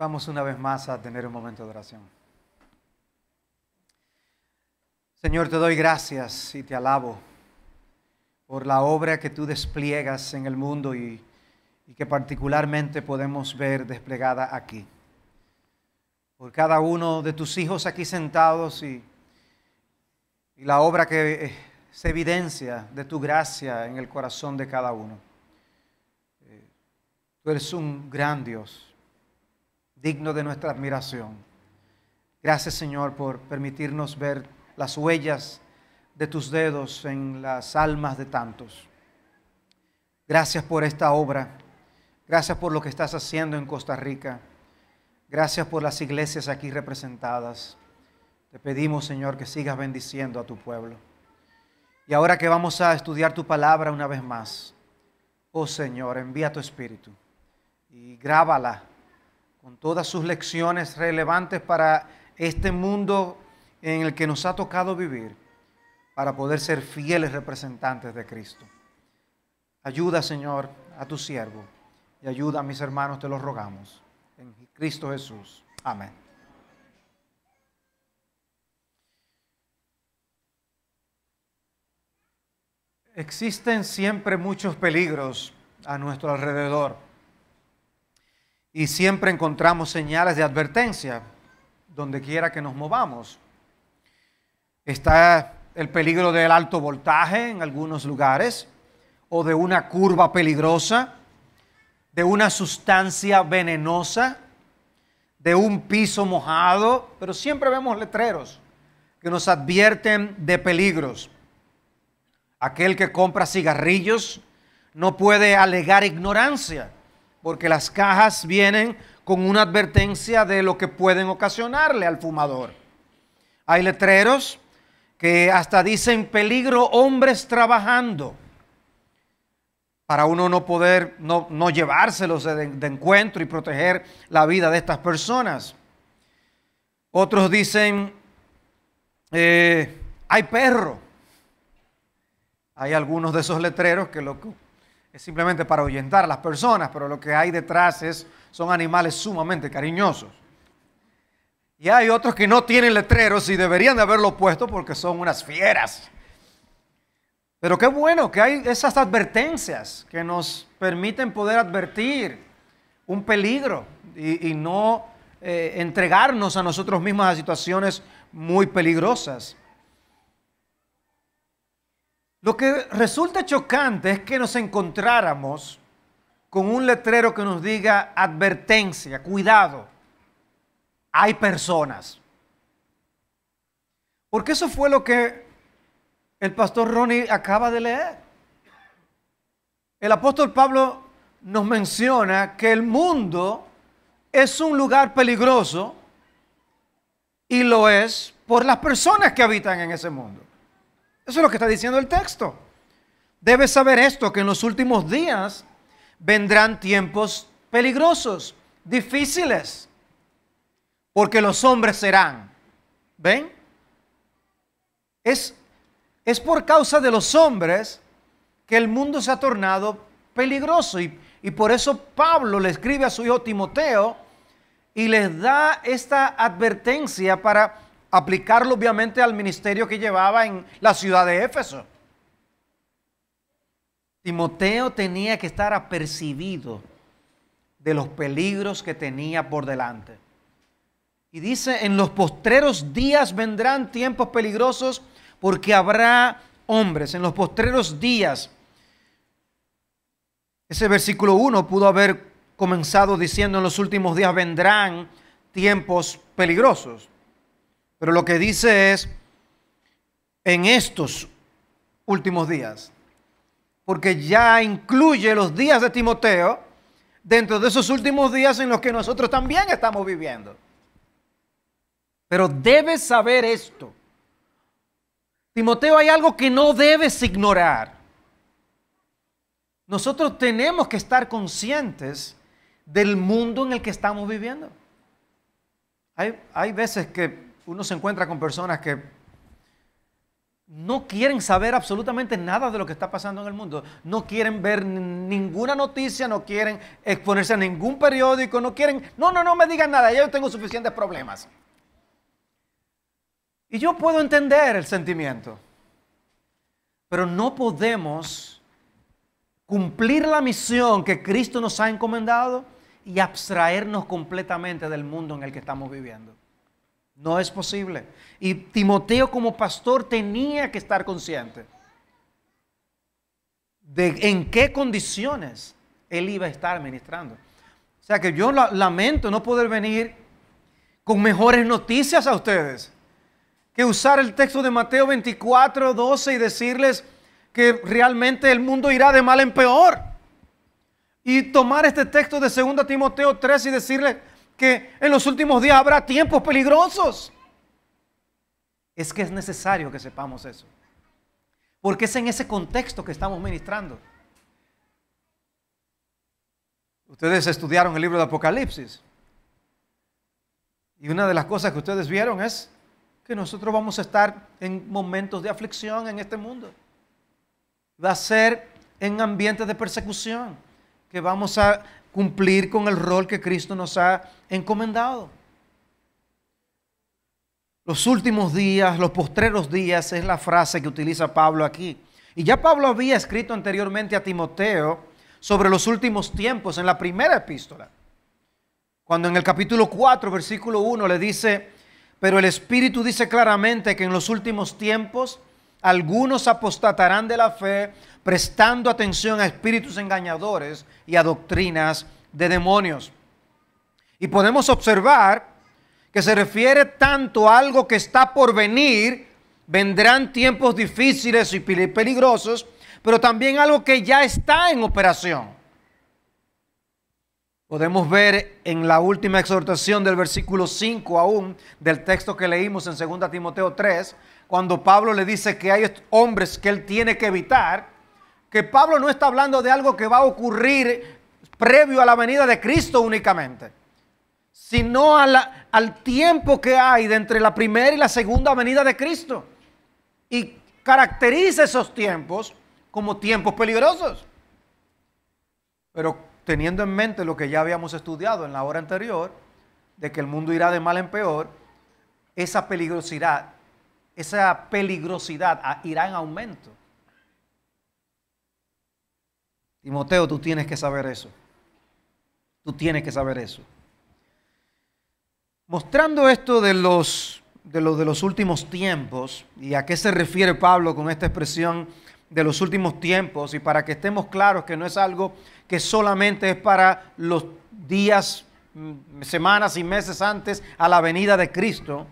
Vamos una vez más a tener un momento de oración. Señor, te doy gracias y te alabo por la obra que tú despliegas en el mundo y, que particularmente podemos ver desplegada aquí. Por cada uno de tus hijos aquí sentados y, y la obra que eh, se evidencia de tu gracia en el corazón de cada uno. Eh, tú eres un gran Dios digno de nuestra admiración. Gracias Señor por permitirnos ver las huellas de tus dedos en las almas de tantos. Gracias por esta obra. Gracias por lo que estás haciendo en Costa Rica. Gracias por las iglesias aquí representadas. Te pedimos, Señor, que sigas bendiciendo a tu pueblo. Y ahora que vamos a estudiar tu palabra una vez más, oh Señor, envía tu espíritu y grábala con todas sus lecciones relevantes para este mundo en el que nos ha tocado vivir, para poder ser fieles representantes de Cristo. Ayuda, Señor, a tu siervo y ayuda a mis hermanos, te lo rogamos. En Cristo Jesús. Amén. Existen siempre muchos peligros a nuestro alrededor. Y siempre encontramos señales de advertencia donde quiera que nos movamos. Está el peligro del alto voltaje en algunos lugares, o de una curva peligrosa, de una sustancia venenosa, de un piso mojado, pero siempre vemos letreros que nos advierten de peligros. Aquel que compra cigarrillos no puede alegar ignorancia porque las cajas vienen con una advertencia de lo que pueden ocasionarle al fumador. Hay letreros que hasta dicen peligro hombres trabajando, para uno no poder, no, llevárselos de, encuentro y proteger la vida de estas personas. Otros dicen, eh, hay perro. Hay algunos de esos letreros que lo es simplemente para ahuyentar a las personas, pero lo que hay detrás es, son animales sumamente cariñosos. Y hay otros que no tienen letreros y deberían de haberlo puesto porque son unas fieras. Pero qué bueno que hay esas advertencias que nos permiten poder advertir un peligro y, no eh, entregarnos a nosotros mismos a situaciones muy peligrosas. Lo que resulta chocante es que nos encontráramos con un letrero que nos diga advertencia, cuidado, hay personas. Porque eso fue lo que el pastor Ronnie acaba de leer. El apóstol Pablo nos menciona que el mundo es un lugar peligroso y lo es por las personas que habitan en ese mundo. Eso es lo que está diciendo el texto. Debes saber esto, que en los últimos días vendrán tiempos peligrosos, difíciles, porque los hombres serán. ¿Ven? Es, es por causa de los hombres que el mundo se ha tornado peligroso y, y por eso Pablo le escribe a su hijo Timoteo y les da esta advertencia para aplicarlo obviamente al ministerio que llevaba en la ciudad de Éfeso. Timoteo tenía que estar apercibido de los peligros que tenía por delante. Y dice, en los postreros días vendrán tiempos peligrosos porque habrá hombres, en los postreros días. Ese versículo 1 pudo haber comenzado diciendo, en los últimos días vendrán tiempos peligrosos. Pero lo que dice es, en estos últimos días, porque ya incluye los días de Timoteo dentro de esos últimos días en los que nosotros también estamos viviendo. Pero debes saber esto. Timoteo, hay algo que no debes ignorar. Nosotros tenemos que estar conscientes del mundo en el que estamos viviendo. Hay, hay veces que uno se encuentra con personas que no quieren saber absolutamente nada de lo que está pasando en el mundo. No quieren ver ninguna noticia, no quieren exponerse a ningún periódico, no quieren... No, no, no me digan nada, ya yo tengo suficientes problemas. Y yo puedo entender el sentimiento, pero no podemos cumplir la misión que Cristo nos ha encomendado y abstraernos completamente del mundo en el que estamos viviendo. No es posible. Y Timoteo como pastor tenía que estar consciente de en qué condiciones él iba a estar ministrando. O sea que yo lamento no poder venir con mejores noticias a ustedes que usar el texto de Mateo 24, 12 y decirles que realmente el mundo irá de mal en peor. Y tomar este texto de 2 Timoteo 3 y decirle, que en los últimos días habrá tiempos peligrosos. Es que es necesario que sepamos eso. Porque es en ese contexto que estamos ministrando. Ustedes estudiaron el libro de Apocalipsis. Y una de las cosas que ustedes vieron es que nosotros vamos a estar en momentos de aflicción en este mundo. Va a ser en ambientes de persecución, que vamos a cumplir con el rol que Cristo nos ha encomendado. Los últimos días, los postreros días es la frase que utiliza Pablo aquí. Y ya Pablo había escrito anteriormente a Timoteo sobre los últimos tiempos en la primera epístola, cuando en el capítulo 4, versículo 1 le dice, pero el Espíritu dice claramente que en los últimos tiempos algunos apostatarán de la fe prestando atención a espíritus engañadores y a doctrinas de demonios. Y podemos observar que se refiere tanto a algo que está por venir, vendrán tiempos difíciles y peligrosos, pero también algo que ya está en operación. Podemos ver en la última exhortación del versículo 5 aún del texto que leímos en 2 Timoteo 3, cuando Pablo le dice que hay hombres que él tiene que evitar, que Pablo no está hablando de algo que va a ocurrir previo a la venida de Cristo únicamente, sino al tiempo que hay de entre la primera y la segunda venida de Cristo. Y caracteriza esos tiempos como tiempos peligrosos. Pero teniendo en mente lo que ya habíamos estudiado en la hora anterior, de que el mundo irá de mal en peor, esa peligrosidad, esa peligrosidad ah, irá en aumento. Timoteo, tú tienes que saber eso. Tú tienes que saber eso. Mostrando esto de los, de los, de los últimos tiempos, y a qué se refiere Pablo con esta expresión de los últimos tiempos, y para que estemos claros que no es algo que solamente es para los días, mm, semanas y meses antes a la venida de Cristo,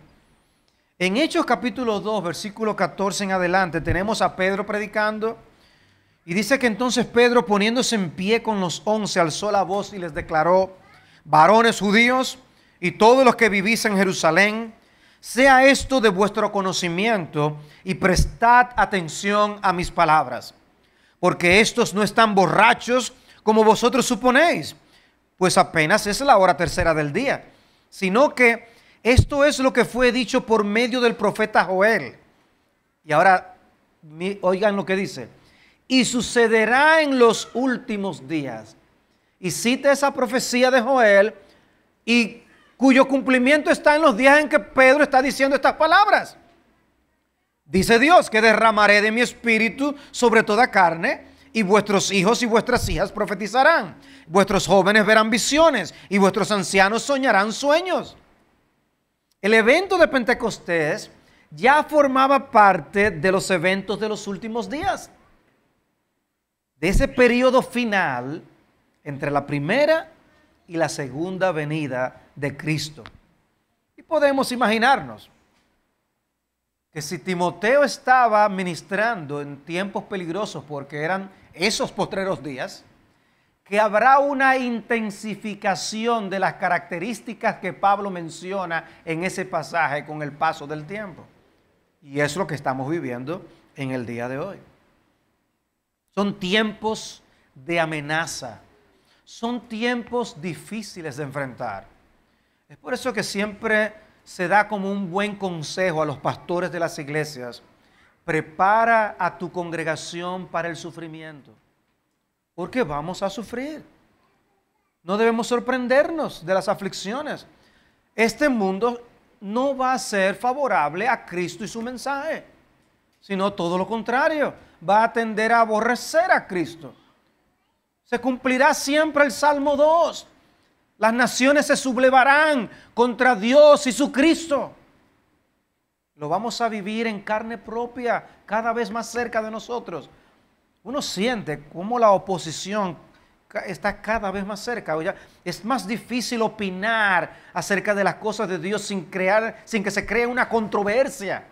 en Hechos capítulo 2, versículo 14 en adelante, tenemos a Pedro predicando, y dice que entonces Pedro, poniéndose en pie con los once, alzó la voz y les declaró, varones judíos y todos los que vivís en Jerusalén, sea esto de vuestro conocimiento y prestad atención a mis palabras, porque estos no están borrachos como vosotros suponéis, pues apenas es la hora tercera del día, sino que esto es lo que fue dicho por medio del profeta Joel. Y ahora, oigan lo que dice y sucederá en los últimos días. Y cita esa profecía de Joel y cuyo cumplimiento está en los días en que Pedro está diciendo estas palabras. Dice Dios que derramaré de mi espíritu sobre toda carne y vuestros hijos y vuestras hijas profetizarán. Vuestros jóvenes verán visiones y vuestros ancianos soñarán sueños. El evento de Pentecostés ya formaba parte de los eventos de los últimos días de ese periodo final entre la primera y la segunda venida de Cristo. Y podemos imaginarnos que si Timoteo estaba ministrando en tiempos peligrosos porque eran esos postreros días, que habrá una intensificación de las características que Pablo menciona en ese pasaje con el paso del tiempo. Y es lo que estamos viviendo en el día de hoy. Son tiempos de amenaza. Son tiempos difíciles de enfrentar. Es por eso que siempre se da como un buen consejo a los pastores de las iglesias. Prepara a tu congregación para el sufrimiento. Porque vamos a sufrir. No debemos sorprendernos de las aflicciones. Este mundo no va a ser favorable a Cristo y su mensaje, sino todo lo contrario va a tender a aborrecer a Cristo. Se cumplirá siempre el Salmo 2. Las naciones se sublevarán contra Dios y su Cristo. Lo vamos a vivir en carne propia, cada vez más cerca de nosotros. Uno siente cómo la oposición está cada vez más cerca. ya es más difícil opinar acerca de las cosas de Dios sin, crear, sin que se cree una controversia.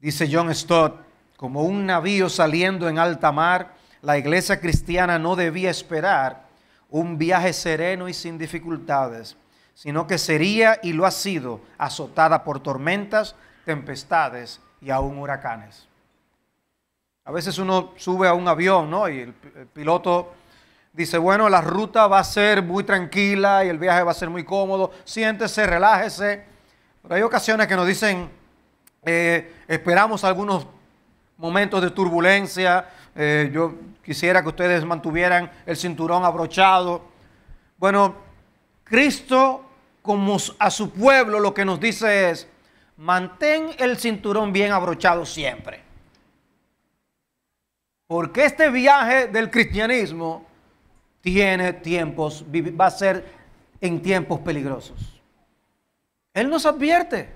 Dice John Stott, como un navío saliendo en alta mar, la iglesia cristiana no debía esperar un viaje sereno y sin dificultades, sino que sería y lo ha sido azotada por tormentas, tempestades y aún huracanes. A veces uno sube a un avión, ¿no? Y el piloto dice, bueno, la ruta va a ser muy tranquila y el viaje va a ser muy cómodo, siéntese, relájese. Pero hay ocasiones que nos dicen, eh, esperamos algunos momentos de turbulencia. Eh, yo quisiera que ustedes mantuvieran el cinturón abrochado. Bueno, Cristo, como a su pueblo, lo que nos dice es, mantén el cinturón bien abrochado siempre. Porque este viaje del cristianismo tiene tiempos, va a ser en tiempos peligrosos. Él nos advierte.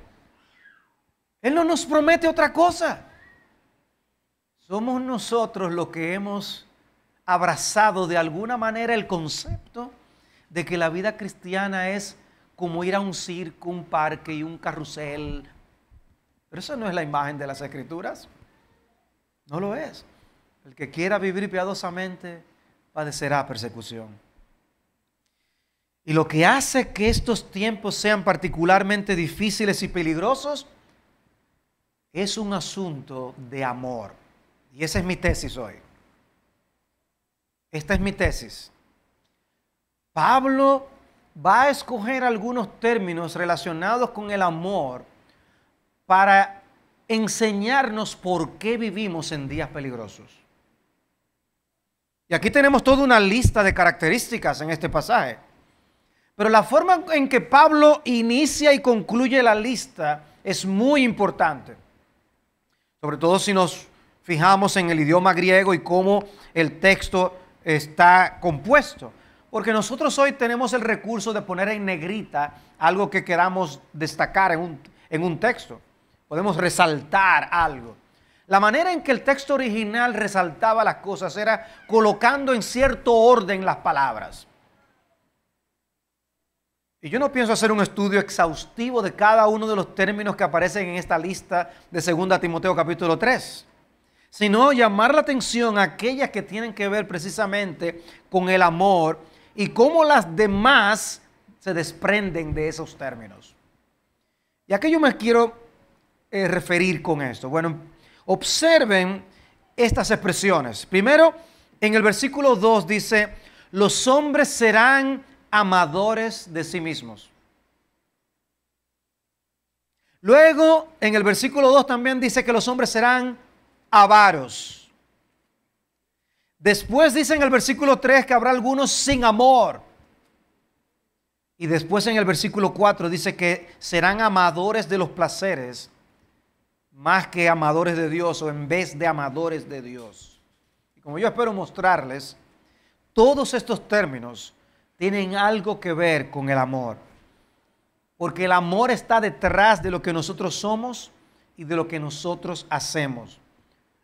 Él no nos promete otra cosa. Somos nosotros los que hemos abrazado de alguna manera el concepto de que la vida cristiana es como ir a un circo, un parque y un carrusel. Pero esa no es la imagen de las escrituras. No lo es. El que quiera vivir piadosamente padecerá persecución. Y lo que hace que estos tiempos sean particularmente difíciles y peligrosos es un asunto de amor. Y esa es mi tesis hoy. Esta es mi tesis. Pablo va a escoger algunos términos relacionados con el amor para enseñarnos por qué vivimos en días peligrosos. Y aquí tenemos toda una lista de características en este pasaje. Pero la forma en que Pablo inicia y concluye la lista es muy importante sobre todo si nos fijamos en el idioma griego y cómo el texto está compuesto. Porque nosotros hoy tenemos el recurso de poner en negrita algo que queramos destacar en un, en un texto. Podemos resaltar algo. La manera en que el texto original resaltaba las cosas era colocando en cierto orden las palabras. Y yo no pienso hacer un estudio exhaustivo de cada uno de los términos que aparecen en esta lista de 2 Timoteo capítulo 3, sino llamar la atención a aquellas que tienen que ver precisamente con el amor y cómo las demás se desprenden de esos términos. ¿Y a qué yo me quiero eh, referir con esto? Bueno, observen estas expresiones. Primero, en el versículo 2 dice, los hombres serán amadores de sí mismos. Luego, en el versículo 2 también dice que los hombres serán avaros. Después dice en el versículo 3 que habrá algunos sin amor. Y después en el versículo 4 dice que serán amadores de los placeres más que amadores de Dios o en vez de amadores de Dios. Y como yo espero mostrarles, todos estos términos tienen algo que ver con el amor. Porque el amor está detrás de lo que nosotros somos y de lo que nosotros hacemos.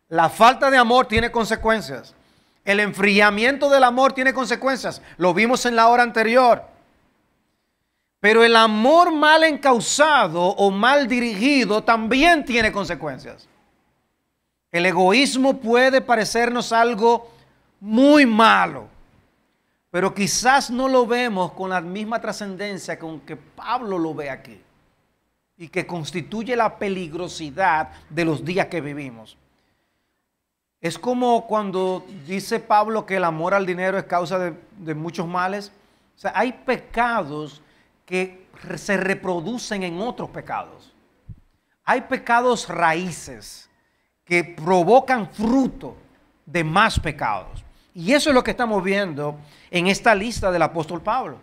La falta de amor tiene consecuencias. El enfriamiento del amor tiene consecuencias. Lo vimos en la hora anterior. Pero el amor mal encausado o mal dirigido también tiene consecuencias. El egoísmo puede parecernos algo muy malo. Pero quizás no lo vemos con la misma trascendencia con que Pablo lo ve aquí y que constituye la peligrosidad de los días que vivimos. Es como cuando dice Pablo que el amor al dinero es causa de, muchos males. O sea, hay pecados que se reproducen en otros pecados. Hay pecados raíces que provocan fruto de más pecados. Y eso es lo que estamos viendo en esta lista del apóstol Pablo.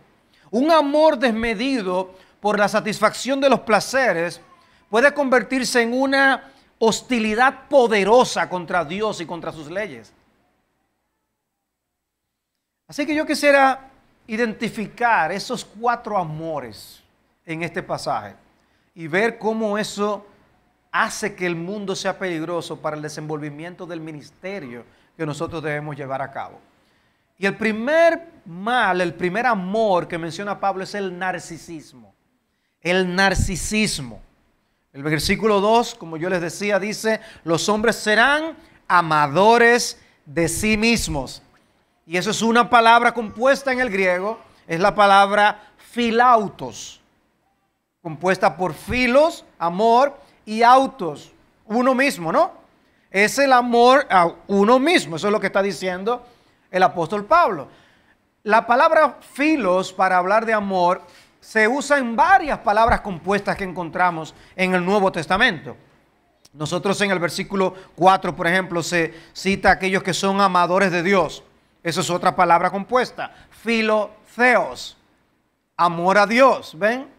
Un amor desmedido por la satisfacción de los placeres puede convertirse en una hostilidad poderosa contra Dios y contra sus leyes. Así que yo quisiera identificar esos cuatro amores en este pasaje y ver cómo eso hace que el mundo sea peligroso para el desenvolvimiento del ministerio que nosotros debemos llevar a cabo. Y el primer mal, el primer amor que menciona Pablo es el narcisismo. El narcisismo. El versículo 2, como yo les decía, dice, los hombres serán amadores de sí mismos. Y eso es una palabra compuesta en el griego, es la palabra filautos, compuesta por filos, amor, y autos, uno mismo, ¿no? Es el amor a uno mismo. Eso es lo que está diciendo el apóstol Pablo. La palabra filos para hablar de amor se usa en varias palabras compuestas que encontramos en el Nuevo Testamento. Nosotros en el versículo 4, por ejemplo, se cita a aquellos que son amadores de Dios. Esa es otra palabra compuesta. filotheos, Amor a Dios. ¿Ven?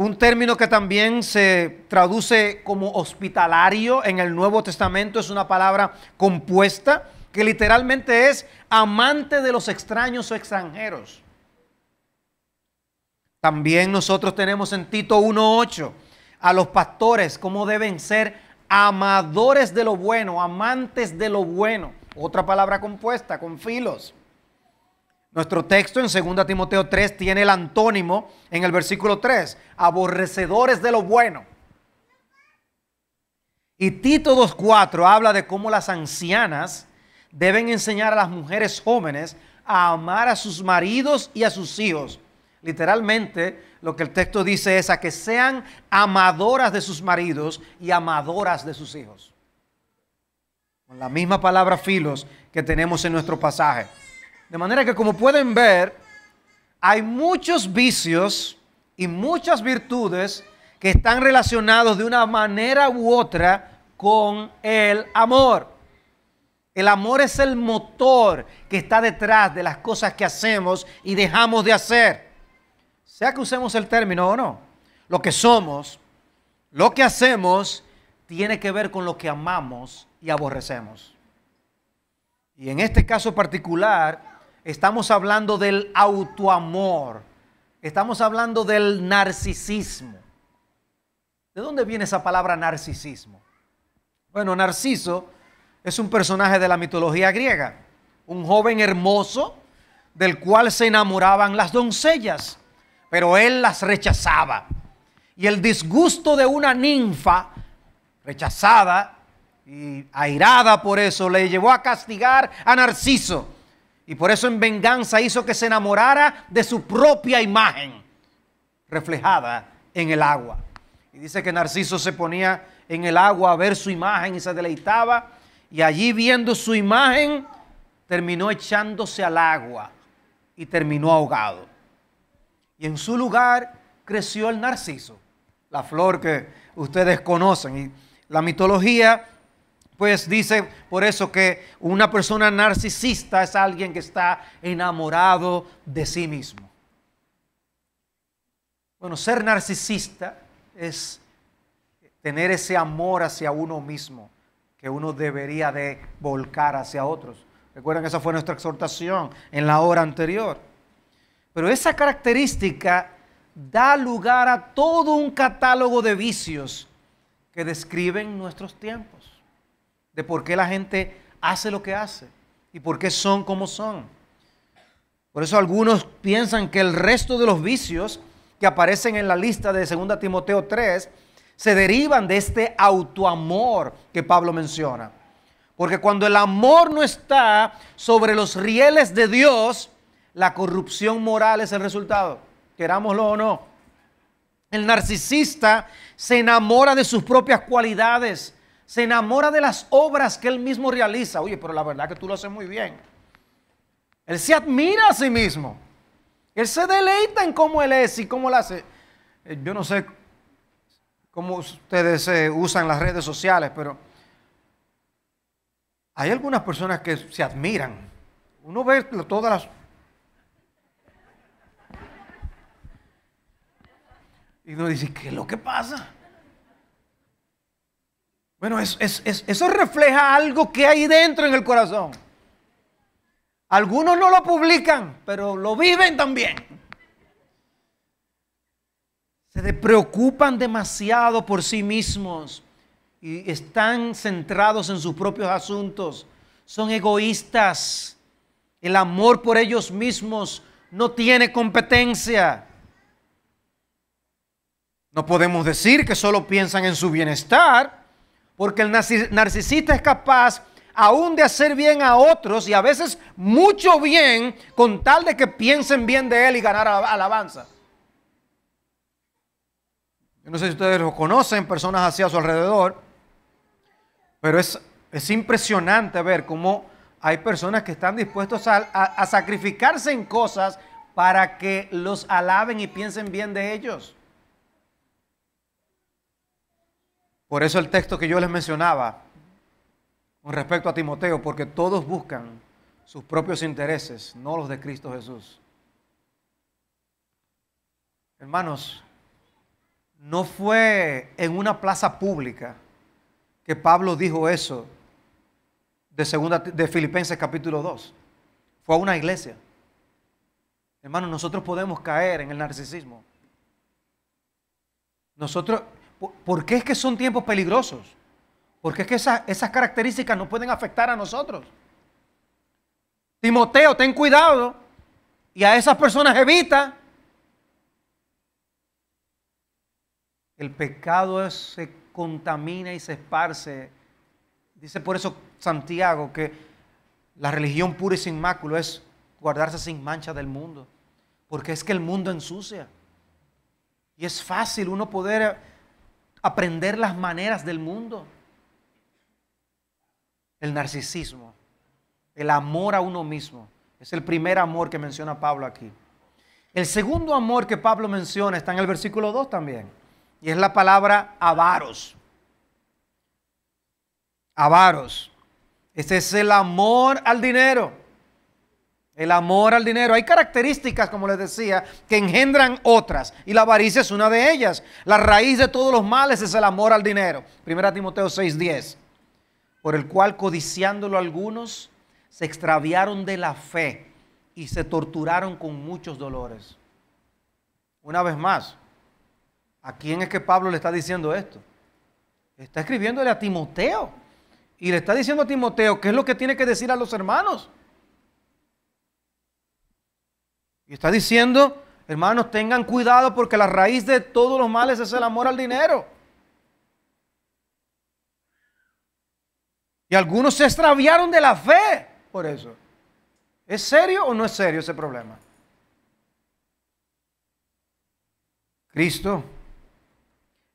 Un término que también se traduce como hospitalario en el Nuevo Testamento es una palabra compuesta que literalmente es amante de los extraños o extranjeros. También nosotros tenemos en Tito 1.8 a los pastores como deben ser amadores de lo bueno, amantes de lo bueno. Otra palabra compuesta con filos. Nuestro texto en 2 Timoteo 3 tiene el antónimo en el versículo 3, aborrecedores de lo bueno. Y Tito 2.4 habla de cómo las ancianas deben enseñar a las mujeres jóvenes a amar a sus maridos y a sus hijos. Literalmente lo que el texto dice es a que sean amadoras de sus maridos y amadoras de sus hijos. Con la misma palabra filos que tenemos en nuestro pasaje. De manera que como pueden ver, hay muchos vicios y muchas virtudes que están relacionados de una manera u otra con el amor. El amor es el motor que está detrás de las cosas que hacemos y dejamos de hacer. Sea que usemos el término o no, lo que somos, lo que hacemos, tiene que ver con lo que amamos y aborrecemos. Y en este caso particular, Estamos hablando del autoamor. Estamos hablando del narcisismo. ¿De dónde viene esa palabra narcisismo? Bueno, Narciso es un personaje de la mitología griega, un joven hermoso del cual se enamoraban las doncellas, pero él las rechazaba. Y el disgusto de una ninfa rechazada y airada por eso le llevó a castigar a Narciso y por eso en venganza hizo que se enamorara de su propia imagen reflejada en el agua. Y dice que Narciso se ponía en el agua a ver su imagen y se deleitaba. Y allí viendo su imagen, terminó echándose al agua y terminó ahogado. Y en su lugar creció el narciso, la flor que ustedes conocen. Y la mitología pues dice por eso que una persona narcisista es alguien que está enamorado de sí mismo. Bueno, ser narcisista es tener ese amor hacia uno mismo que uno debería de volcar hacia otros. Recuerden que esa fue nuestra exhortación en la hora anterior. Pero esa característica da lugar a todo un catálogo de vicios que describen nuestros tiempos de por qué la gente hace lo que hace y por qué son como son. Por eso algunos piensan que el resto de los vicios que aparecen en la lista de 2 Timoteo 3 se derivan de este autoamor que Pablo menciona. Porque cuando el amor no está sobre los rieles de Dios, la corrupción moral es el resultado, querámoslo o no. El narcisista se enamora de sus propias cualidades se enamora de las obras que él mismo realiza. Oye, pero la verdad que tú lo haces muy bien. Él se admira a sí mismo. Él se deleita en cómo él es y cómo lo hace. Eh, yo no sé cómo ustedes eh, usan las redes sociales, pero hay algunas personas que se admiran. Uno ve todas las... Y uno dice, ¿qué es lo que pasa? Bueno, eso, refleja algo que hay dentro en el corazón. Algunos no lo publican, pero lo viven también. Se preocupan demasiado por sí mismos y están centrados en sus propios asuntos. Son egoístas. El amor por ellos mismos no tiene competencia. No podemos decir que solo piensan en su bienestar, porque el narcisista es capaz aún de hacer bien a otros y a veces mucho bien con tal de que piensen bien de él y ganar alabanza. Yo no sé si ustedes lo conocen, personas así a su alrededor, pero es, impresionante ver cómo hay personas que están dispuestos a sacrificarse en cosas para que los alaben y piensen bien de ellos. Por eso el texto que yo les mencionaba con respecto a Timoteo, porque todos buscan sus propios intereses, no los de Cristo Jesús. Hermanos, no fue en una plaza pública que Pablo dijo eso de, segunda, de Filipenses capítulo 2. Fue a una iglesia. Hermanos, nosotros podemos caer en el narcisismo. Nosotros, ¿Por qué es que son tiempos peligrosos? qué es que esas, características no pueden afectar a nosotros. Timoteo, ten cuidado y a esas personas evita. El pecado se contamina y se esparce. Dice por eso Santiago que la religión pura y sin máculo es guardarse sin mancha del mundo. Porque es que el mundo ensucia. Y es fácil uno poder aprender las maneras del mundo. El narcisismo, el amor a uno mismo, es el primer amor que menciona Pablo aquí. El segundo amor que Pablo menciona está en el versículo 2 también, y es la palabra avaros. Avaros. Este es el amor al dinero. El amor al dinero. Hay características, como les decía, que engendran otras. Y la avaricia es una de ellas. La raíz de todos los males es el amor al dinero. Primera Timoteo 6:10. Por el cual, codiciándolo algunos, se extraviaron de la fe y se torturaron con muchos dolores. Una vez más, ¿a quién es que Pablo le está diciendo esto? Está escribiéndole a Timoteo. Y le está diciendo a Timoteo qué es lo que tiene que decir a los hermanos. Y está diciendo, hermanos, tengan cuidado porque la raíz de todos los males es el amor al dinero. Y algunos se extraviaron de la fe por eso. ¿Es serio o no es serio ese problema? Cristo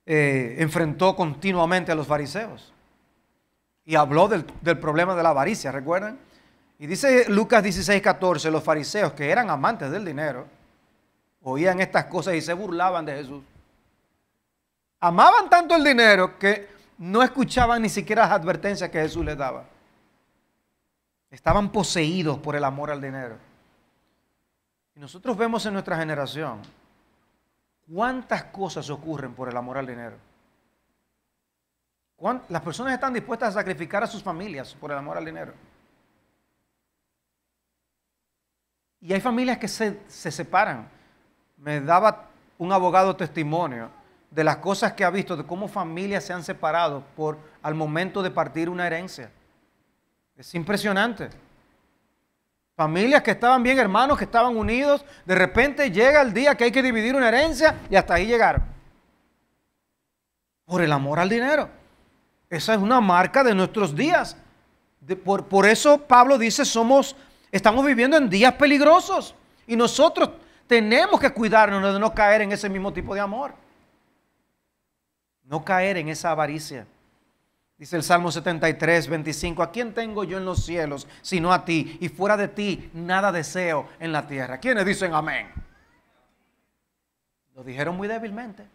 eh, enfrentó continuamente a los fariseos y habló del, del problema de la avaricia, ¿recuerdan? Y dice Lucas 16, 14, los fariseos que eran amantes del dinero, oían estas cosas y se burlaban de Jesús. Amaban tanto el dinero que no escuchaban ni siquiera las advertencias que Jesús les daba. Estaban poseídos por el amor al dinero. Y nosotros vemos en nuestra generación cuántas cosas ocurren por el amor al dinero. Las personas están dispuestas a sacrificar a sus familias por el amor al dinero. Y hay familias que se, separan. Me daba un abogado testimonio de las cosas que ha visto, de cómo familias se han separado por al momento de partir una herencia. Es impresionante. Familias que estaban bien, hermanos que estaban unidos, de repente llega el día que hay que dividir una herencia y hasta ahí llegaron. Por el amor al dinero. Esa es una marca de nuestros días. por, por eso Pablo dice, somos Estamos viviendo en días peligrosos y nosotros tenemos que cuidarnos de no caer en ese mismo tipo de amor. No caer en esa avaricia. Dice el Salmo 73, 25, ¿a quién tengo yo en los cielos sino a ti? Y fuera de ti nada deseo en la tierra. ¿Quiénes dicen amén? Lo dijeron muy débilmente.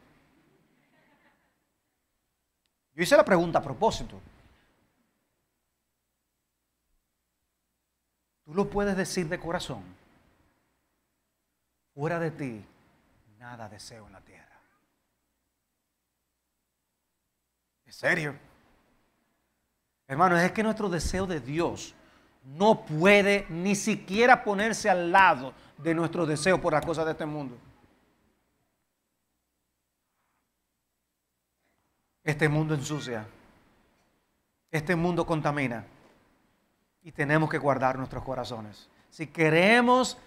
Yo hice la pregunta a propósito. Tú lo puedes decir de corazón. Fuera de ti, nada deseo en la tierra. ¿En serio? Hermano es que nuestro deseo de Dios no puede ni siquiera ponerse al lado de nuestro deseo por las cosas de este mundo. Este mundo ensucia. Este mundo contamina y tenemos que guardar nuestros corazones. Si queremos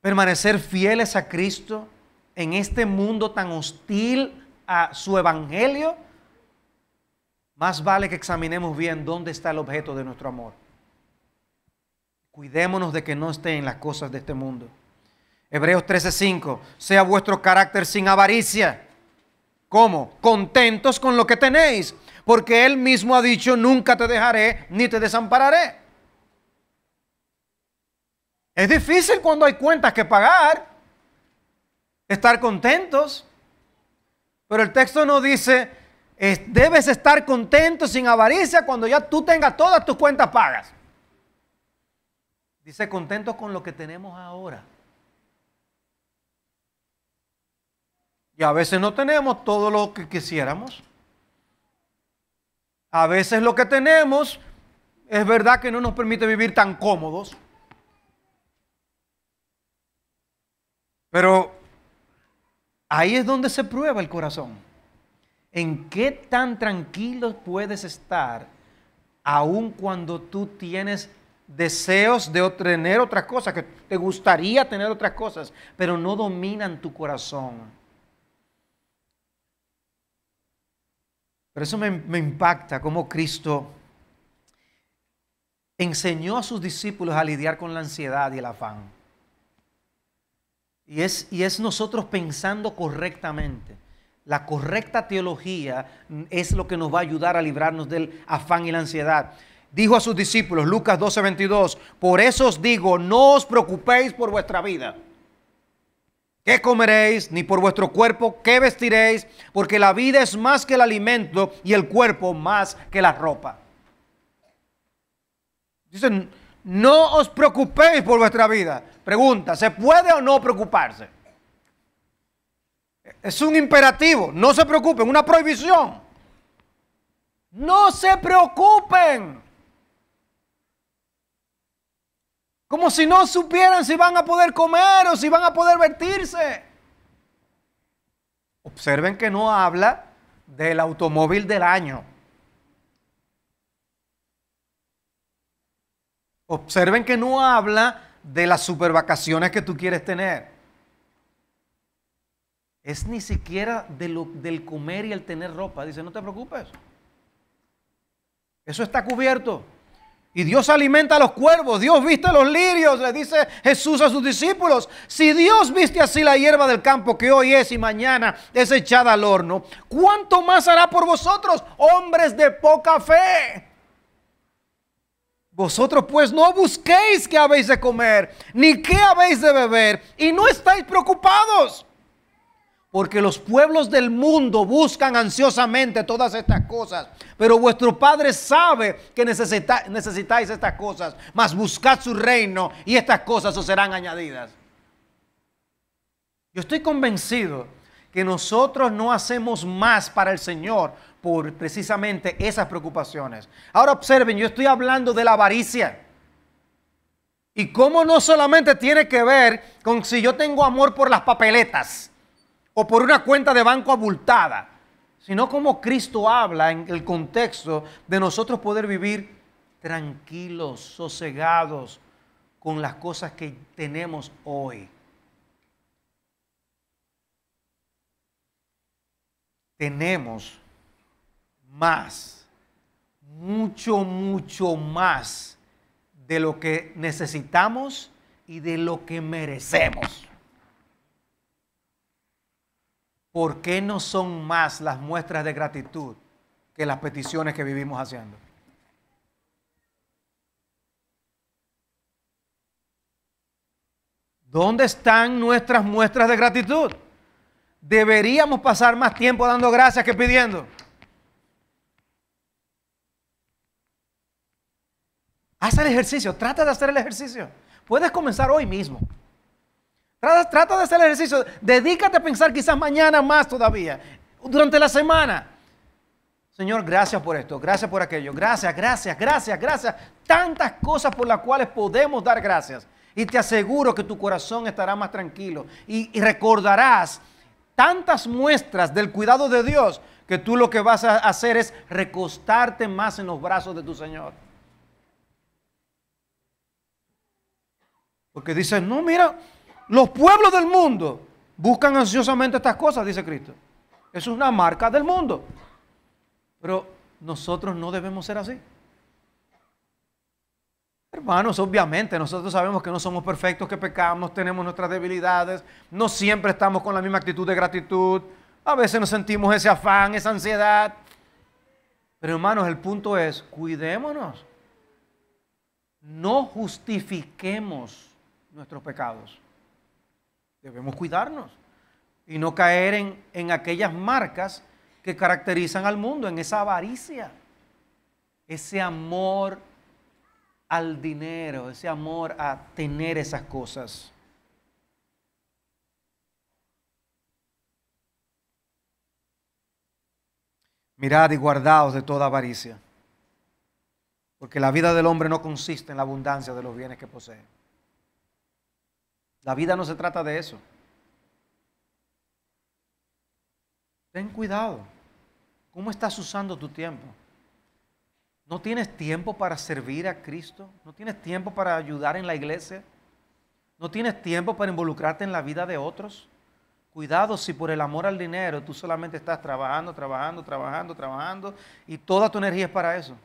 permanecer fieles a Cristo en este mundo tan hostil a su evangelio, más vale que examinemos bien dónde está el objeto de nuestro amor. Cuidémonos de que no esté en las cosas de este mundo. Hebreos 13:5, sea vuestro carácter sin avaricia. ¿Cómo? Contentos con lo que tenéis porque Él mismo ha dicho, nunca te dejaré ni te desampararé. Es difícil cuando hay cuentas que pagar, estar contentos, pero el texto no dice, debes estar contento sin avaricia cuando ya tú tengas todas tus cuentas pagas. Dice contento con lo que tenemos ahora. Y a veces no tenemos todo lo que quisiéramos. A veces lo que tenemos es verdad que no nos permite vivir tan cómodos. Pero ahí es donde se prueba el corazón. ¿En qué tan tranquilo puedes estar aun cuando tú tienes deseos de tener otras cosas, que te gustaría tener otras cosas, pero no dominan tu corazón? Pero eso me, impacta cómo Cristo enseñó a sus discípulos a lidiar con la ansiedad y el afán. Y es, y es nosotros pensando correctamente. La correcta teología es lo que nos va a ayudar a librarnos del afán y la ansiedad. Dijo a sus discípulos, Lucas 12, 22, por eso os digo, no os preocupéis por vuestra vida. ¿Qué comeréis? Ni por vuestro cuerpo, ¿qué vestiréis? Porque la vida es más que el alimento y el cuerpo más que la ropa. Dicen, no os preocupéis por vuestra vida. Pregunta, ¿se puede o no preocuparse? Es un imperativo, no se preocupen, una prohibición. No se preocupen. Como si no supieran si van a poder comer o si van a poder vestirse. Observen que no habla del automóvil del año. Observen que no habla de las supervacaciones que tú quieres tener. Es ni siquiera del comer y el tener ropa. Dice, no te preocupes. Eso está cubierto. Y Dios alimenta a los cuervos, Dios viste a los lirios, le dice Jesús a sus discípulos. Si Dios viste así la hierba del campo que hoy es y mañana es echada al horno, ¿cuánto más hará por vosotros, hombres de poca fe? Vosotros pues no busquéis qué habéis de comer, ni qué habéis de beber, y no estáis preocupados porque los pueblos del mundo buscan ansiosamente todas estas cosas. Pero vuestro Padre sabe que necesitáis estas cosas. Mas buscad su reino y estas cosas os serán añadidas. Yo estoy convencido que nosotros no hacemos más para el Señor por precisamente esas preocupaciones. Ahora observen, yo estoy hablando de la avaricia. Y cómo no solamente tiene que ver con si yo tengo amor por las papeletas o por una cuenta de banco abultada, sino como Cristo habla en el contexto de nosotros poder vivir tranquilos, sosegados con las cosas que tenemos hoy. Tenemos más, mucho, mucho más de lo que necesitamos y de lo que merecemos. ¿por qué no son más las muestras de gratitud que las peticiones que vivimos haciendo? ¿Dónde están nuestras muestras de gratitud? Deberíamos pasar más tiempo dando gracias que pidiendo. Haz el ejercicio, trata de hacer el ejercicio. Puedes comenzar hoy mismo. Trata, de hacer el ejercicio. Dedícate a pensar quizás mañana más todavía. Durante la semana. Señor, gracias por esto, gracias por aquello, gracias, gracias, gracias, gracias. Tantas cosas por las cuales podemos dar gracias. Y te aseguro que tu corazón estará más tranquilo y, y recordarás tantas muestras del cuidado de Dios que tú lo que vas a hacer es recostarte más en los brazos de tu Señor. Porque dices, no, mira, los pueblos del mundo buscan ansiosamente estas cosas, dice Cristo. Es una marca del mundo. Pero nosotros no debemos ser así. Hermanos, obviamente nosotros sabemos que no somos perfectos, que pecamos, tenemos nuestras debilidades, no siempre estamos con la misma actitud de gratitud, a veces nos sentimos ese afán, esa ansiedad. Pero hermanos, el punto es, cuidémonos, no justifiquemos nuestros pecados debemos cuidarnos y no caer en, en aquellas marcas que caracterizan al mundo, en esa avaricia, ese amor al dinero, ese amor a tener esas cosas. Mirad y guardaos de toda avaricia, porque la vida del hombre no consiste en la abundancia de los bienes que posee. La vida no se trata de eso. Ten cuidado. ¿Cómo estás usando tu tiempo? ¿No tienes tiempo para servir a Cristo? ¿No tienes tiempo para ayudar en la iglesia? ¿No tienes tiempo para involucrarte en la vida de otros? Cuidado si por el amor al dinero tú solamente estás trabajando, trabajando, trabajando, trabajando y toda tu energía es para eso.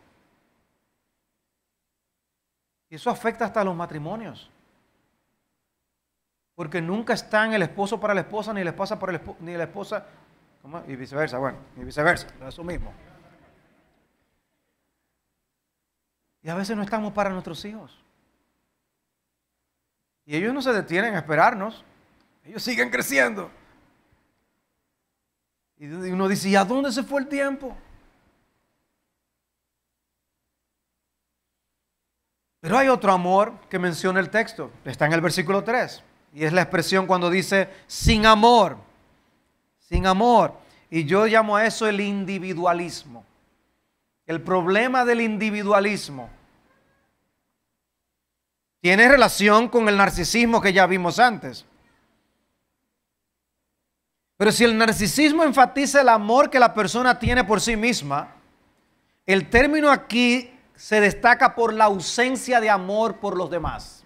Y eso afecta hasta los matrimonios. Porque nunca están el esposo para la esposa, ni la esposa para el esposo, ni la esposa, y viceversa, bueno, y viceversa, eso mismo. Y a veces no estamos para nuestros hijos. Y ellos no se detienen a esperarnos, ellos siguen creciendo. Y uno dice, ¿y a dónde se fue el tiempo? Pero hay otro amor que menciona el texto, está en el versículo 3. Y es la expresión cuando dice sin amor, sin amor. Y yo llamo a eso el individualismo. El problema del individualismo tiene relación con el narcisismo que ya vimos antes. Pero si el narcisismo enfatiza el amor que la persona tiene por sí misma, el término aquí se destaca por la ausencia de amor por los demás.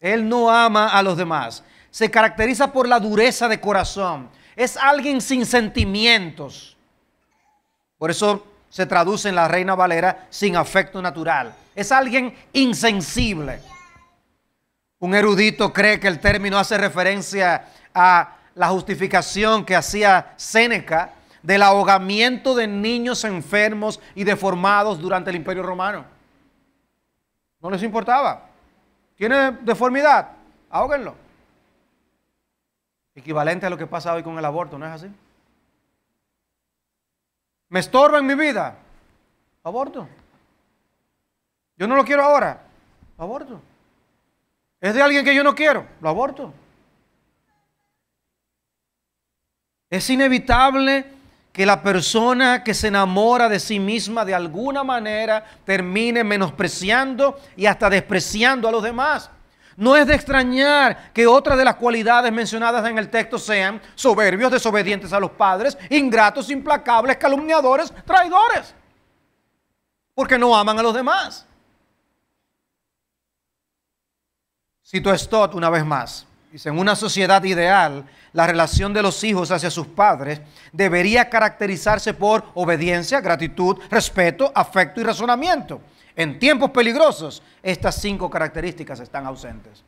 Él no ama a los demás. Se caracteriza por la dureza de corazón. Es alguien sin sentimientos. Por eso se traduce en la Reina Valera sin afecto natural. Es alguien insensible. Un erudito cree que el término hace referencia a la justificación que hacía Séneca del ahogamiento de niños enfermos y deformados durante el Imperio Romano. No les importaba. ¿Tiene deformidad? Ahóguenlo. Equivalente a lo que pasa hoy con el aborto, ¿no es así? ¿Me estorba en mi vida? Aborto. Yo no lo quiero ahora. Aborto. Es de alguien que yo no quiero. Lo aborto. Es inevitable que la persona que se enamora de sí misma de alguna manera termine menospreciando y hasta despreciando a los demás. No es de extrañar que otras de las cualidades mencionadas en el texto sean soberbios, desobedientes a los padres, ingratos, implacables, calumniadores, traidores, porque no aman a los demás. Cito a Stott una vez más. Dice, en una sociedad ideal, la relación de los hijos hacia sus padres debería caracterizarse por obediencia, gratitud, respeto, afecto y razonamiento. En tiempos peligrosos, estas cinco características están ausentes.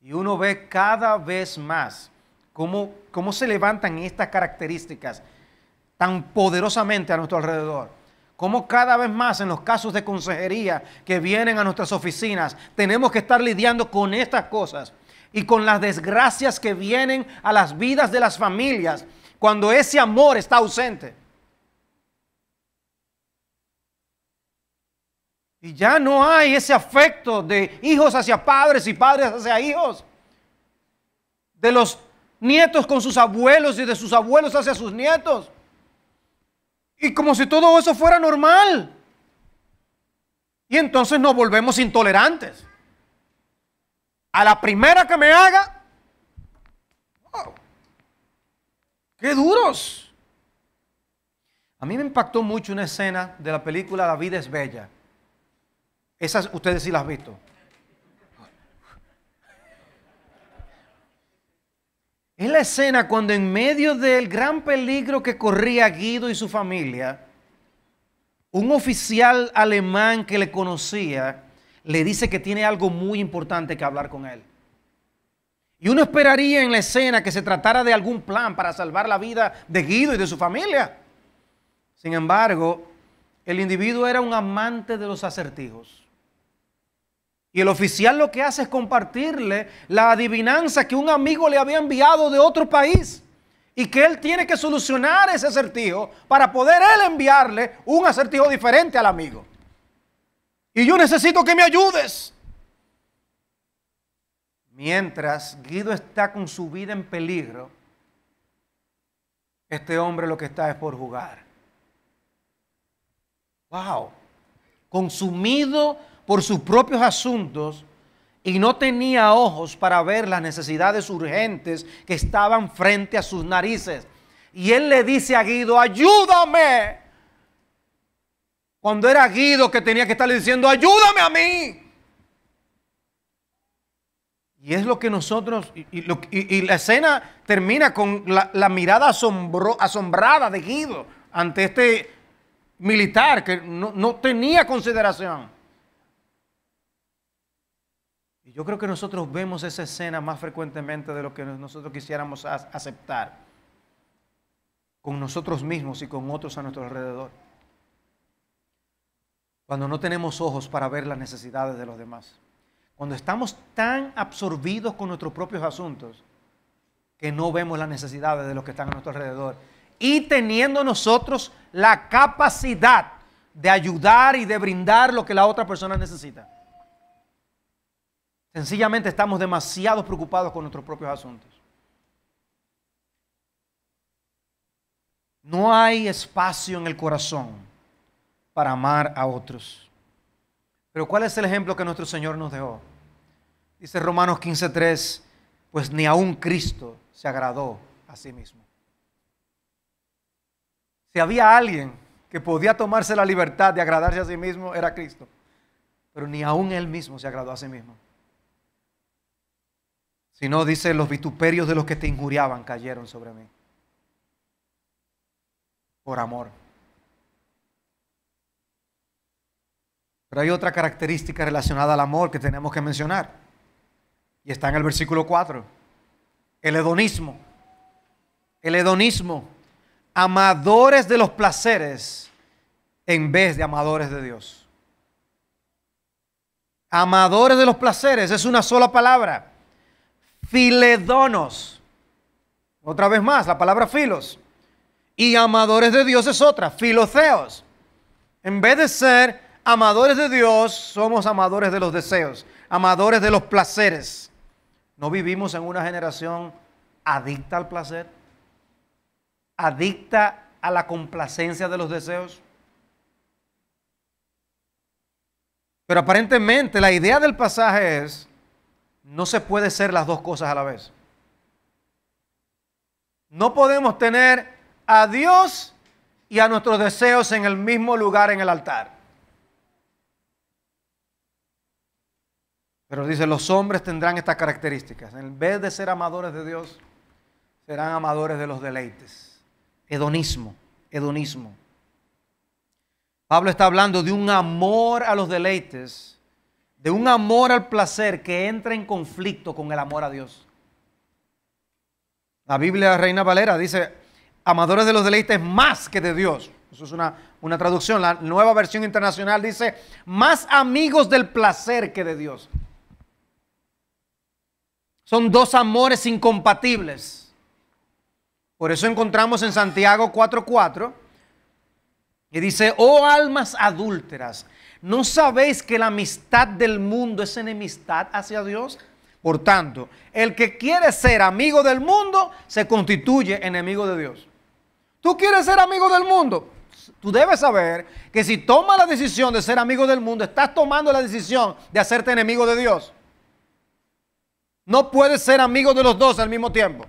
Y uno ve cada vez más cómo, cómo se levantan estas características tan poderosamente a nuestro alrededor. Cómo cada vez más en los casos de consejería que vienen a nuestras oficinas tenemos que estar lidiando con estas cosas y con las desgracias que vienen a las vidas de las familias cuando ese amor está ausente. Y ya no hay ese afecto de hijos hacia padres y padres hacia hijos, de los nietos con sus abuelos y de sus abuelos hacia sus nietos. Y como si todo eso fuera normal. Y entonces nos volvemos intolerantes. A la primera que me haga, oh, ¡qué duros! A mí me impactó mucho una escena de la película La vida es bella. Esas ustedes sí las han visto. Es la escena cuando en medio del gran peligro que corría Guido y su familia, un oficial alemán que le conocía, le dice que tiene algo muy importante que hablar con él. Y uno esperaría en la escena que se tratara de algún plan para salvar la vida de Guido y de su familia. Sin embargo, el individuo era un amante de los acertijos. Y el oficial lo que hace es compartirle la adivinanza que un amigo le había enviado de otro país y que él tiene que solucionar ese acertijo para poder él enviarle un acertijo diferente al amigo. Y yo necesito que me ayudes. Mientras Guido está con su vida en peligro, este hombre lo que está es por jugar. Wow. Consumido por sus propios asuntos y no tenía ojos para ver las necesidades urgentes que estaban frente a sus narices. Y él le dice a Guido, ayúdame. Cuando era Guido que tenía que estarle diciendo, ayúdame a mí. Y es lo que nosotros, y, la escena termina con la, mirada asombrada de Guido ante este militar que no, no tenía consideración. Y yo creo que nosotros vemos esa escena más frecuentemente de lo que nosotros quisiéramos aceptar con nosotros mismos y con otros a nuestro alrededor cuando no tenemos ojos para ver las necesidades de los demás, cuando estamos tan absorbidos con nuestros propios asuntos que no vemos las necesidades de los que están a nuestro alrededor y teniendo nosotros la capacidad de ayudar y de brindar lo que la otra persona necesita. Sencillamente estamos demasiado preocupados con nuestros propios asuntos. No hay espacio en el corazón para amar a otros. Pero ¿cuál es el ejemplo que nuestro Señor nos dejó? Dice Romanos 15:3, pues ni aun Cristo se agradó a sí mismo. Si había alguien que podía tomarse la libertad de agradarse a sí mismo, era Cristo. Pero ni aún él mismo se agradó a sí mismo. Si no, dice, los vituperios de los que te injuriaban cayeron sobre mí. Por amor. Pero hay otra característica relacionada al amor que tenemos que mencionar. Y está en el versículo 4. El hedonismo. El hedonismo. Amadores de los placeres en vez de amadores de Dios. Amadores de los placeres es una sola palabra. Filedonos. Otra vez más, la palabra filos. Y amadores de Dios es otra, filoseos. En vez de ser amadores de Dios, somos amadores de los deseos, amadores de los placeres. ¿No vivimos en una generación adicta al placer? ¿Adicta a la complacencia de los deseos? Pero aparentemente la idea del pasaje es, no se puede ser las dos cosas a la vez. No podemos tener a Dios y a nuestros deseos en el mismo lugar en el altar. Pero dice, los hombres tendrán estas características. En vez de ser amadores de Dios, serán amadores de los deleites. Hedonismo, hedonismo. Pablo está hablando de un amor a los deleites, de un amor al placer que entra en conflicto con el amor a Dios. La Biblia Reina Valera dice, amadores de los deleites más que de Dios. Eso es una, una traducción. La nueva versión internacional dice, más amigos del placer que de Dios. Son dos amores incompatibles. Por eso encontramos en Santiago 4:4 que dice, oh almas adúlteras, ¿no sabéis que la amistad del mundo es enemistad hacia Dios? Por tanto, el que quiere ser amigo del mundo se constituye enemigo de Dios. ¿Tú quieres ser amigo del mundo? Tú debes saber que si tomas la decisión de ser amigo del mundo, estás tomando la decisión de hacerte enemigo de Dios. No puedes ser amigo de los dos al mismo tiempo.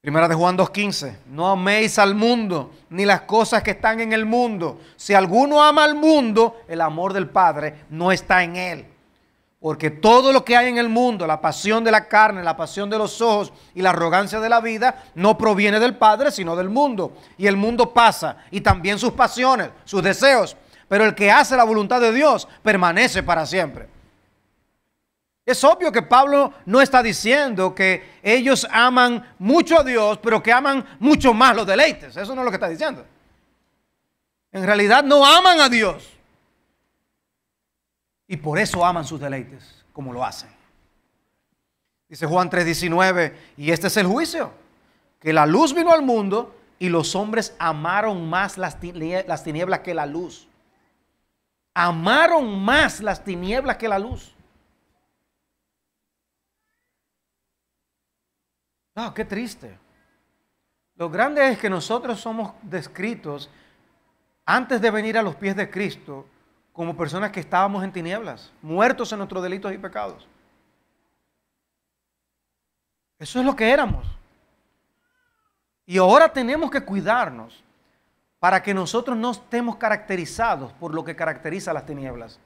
Primera de Juan 2.15, no améis al mundo ni las cosas que están en el mundo. Si alguno ama al mundo, el amor del Padre no está en él. Porque todo lo que hay en el mundo, la pasión de la carne, la pasión de los ojos y la arrogancia de la vida, no proviene del Padre, sino del mundo. Y el mundo pasa, y también sus pasiones, sus deseos pero el que hace la voluntad de Dios permanece para siempre. Es obvio que Pablo no está diciendo que ellos aman mucho a Dios, pero que aman mucho más los deleites. Eso no es lo que está diciendo. En realidad no aman a Dios. Y por eso aman sus deleites, como lo hacen. Dice Juan 3:19, y este es el juicio, que la luz vino al mundo y los hombres amaron más las, tinieblas que la luz, amaron más las tinieblas que la luz. Ah, qué triste. Lo grande es que nosotros somos descritos antes de venir a los pies de Cristo como personas que estábamos en tinieblas, muertos en nuestros delitos y pecados. Eso es lo que éramos. Y ahora tenemos que cuidarnos para que nosotros no estemos caracterizados por lo que caracteriza las tinieblas.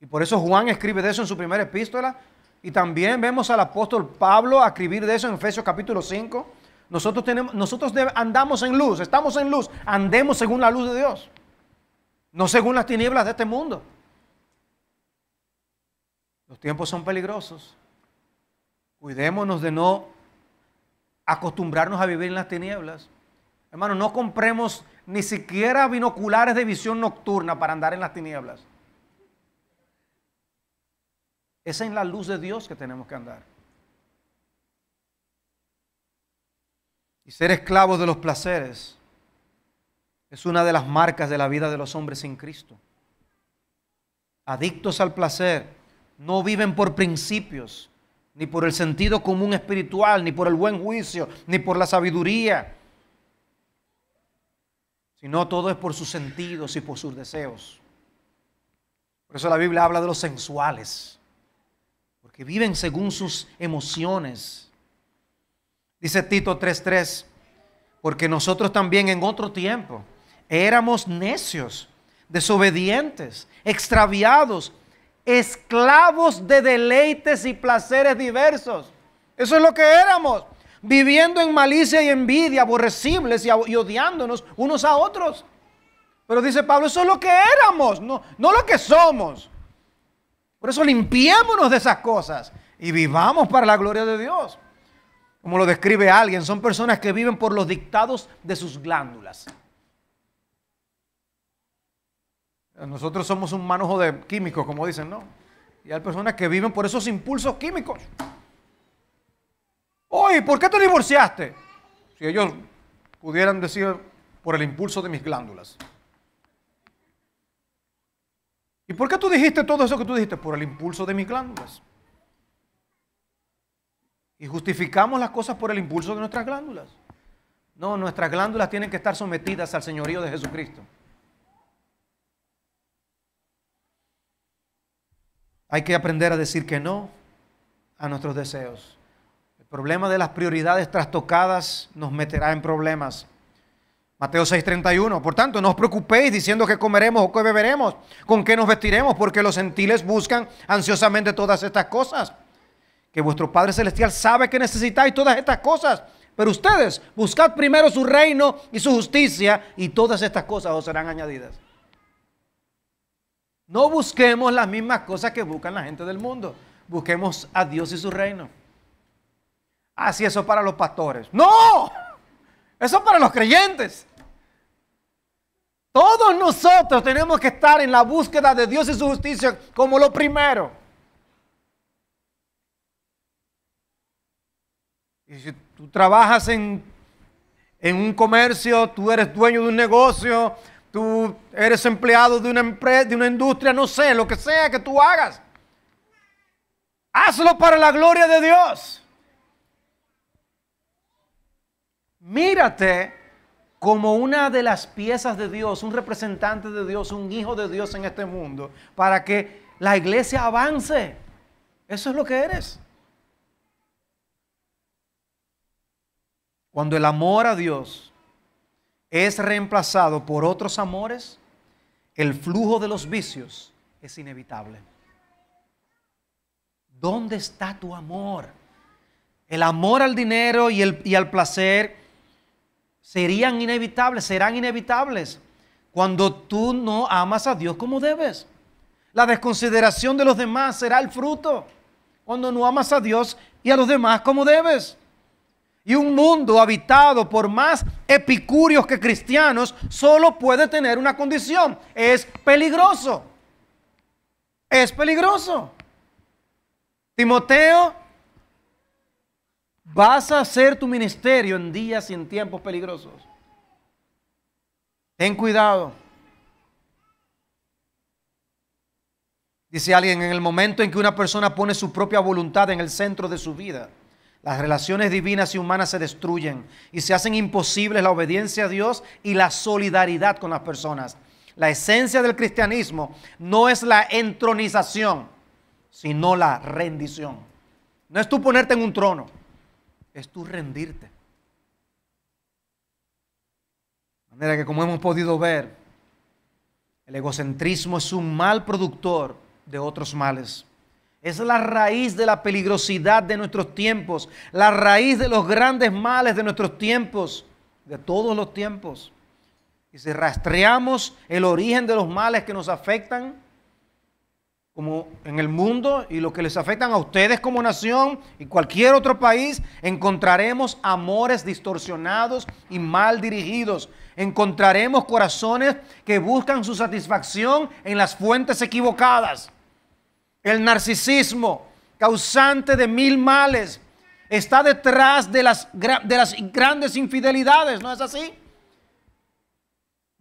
Y por eso Juan escribe de eso en su primera epístola. Y también vemos al apóstol Pablo escribir de eso en Efesios capítulo 5. Nosotros, tenemos, nosotros andamos en luz, estamos en luz, andemos según la luz de Dios, no según las tinieblas de este mundo. Los tiempos son peligrosos. Cuidémonos de no acostumbrarnos a vivir en las tinieblas. Hermano, no compremos ni siquiera binoculares de visión nocturna para andar en las tinieblas. Es en la luz de Dios que tenemos que andar. Y ser esclavos de los placeres es una de las marcas de la vida de los hombres sin Cristo. Adictos al placer, no viven por principios, ni por el sentido común espiritual, ni por el buen juicio, ni por la sabiduría no todo es por sus sentidos y por sus deseos. Por eso la Biblia habla de los sensuales, porque viven según sus emociones. Dice Tito 3:3, porque nosotros también en otro tiempo éramos necios, desobedientes, extraviados, esclavos de deleites y placeres diversos. Eso es lo que éramos viviendo en malicia y envidia, aborrecibles y, odiándonos unos a otros. Pero dice Pablo, eso es lo que éramos, no, no lo que somos. Por eso limpiémonos de esas cosas y vivamos para la gloria de Dios. Como lo describe alguien, son personas que viven por los dictados de sus glándulas. Nosotros somos un manojo de químicos, como dicen, ¿no? Y hay personas que viven por esos impulsos químicos. Oye, ¿por qué te divorciaste? Si ellos pudieran decir por el impulso de mis glándulas. ¿Y por qué tú dijiste todo eso que tú dijiste? Por el impulso de mis glándulas. Y justificamos las cosas por el impulso de nuestras glándulas. No, nuestras glándulas tienen que estar sometidas al señorío de Jesucristo. Hay que aprender a decir que no a nuestros deseos. El problema de las prioridades trastocadas nos meterá en problemas. Mateo 6:31, por tanto, no os preocupéis diciendo que comeremos o que beberemos, con qué nos vestiremos, porque los gentiles buscan ansiosamente todas estas cosas. Que vuestro Padre Celestial sabe que necesitáis todas estas cosas, pero ustedes buscad primero su reino y su justicia y todas estas cosas os serán añadidas. No busquemos las mismas cosas que buscan la gente del mundo, busquemos a Dios y su reino. Así ah, eso para los pastores. No, eso para los creyentes. Todos nosotros tenemos que estar en la búsqueda de Dios y su justicia como lo primero. Y si tú trabajas en, en un comercio, tú eres dueño de un negocio, tú eres empleado de una empresa, de una industria, no sé, lo que sea que tú hagas. Hazlo para la gloria de Dios. Mírate como una de las piezas de Dios, un representante de Dios, un hijo de Dios en este mundo, para que la iglesia avance. Eso es lo que eres. Cuando el amor a Dios es reemplazado por otros amores, el flujo de los vicios es inevitable. ¿Dónde está tu amor? El amor al dinero y, el, al placer serían inevitables, serán inevitables cuando tú no amas a Dios como debes. La desconsideración de los demás será el fruto cuando no amas a Dios y a los demás como debes. Y un mundo habitado por más epicúreos que cristianos solo puede tener una condición. Es peligroso. Es peligroso. Timoteo vas a hacer tu ministerio en días y en tiempos peligrosos. Ten cuidado. Dice alguien, en el momento en que una persona pone su propia voluntad en el centro de su vida, las relaciones divinas y humanas se destruyen y se hacen imposibles la obediencia a Dios y la solidaridad con las personas. La esencia del cristianismo no es la entronización, sino la rendición. No es tú ponerte en un trono es tu rendirte. De manera que como hemos podido ver, el egocentrismo es un mal productor de otros males. Es la raíz de la peligrosidad de nuestros tiempos, la raíz de los grandes males de nuestros tiempos, de todos los tiempos. Y si rastreamos el origen de los males que nos afectan, como en el mundo y lo que les afectan a ustedes como nación y cualquier otro país, encontraremos amores distorsionados y mal dirigidos. Encontraremos corazones que buscan su satisfacción en las fuentes equivocadas. El narcisismo, causante de mil males, está detrás de las, de las grandes infidelidades, ¿no es así?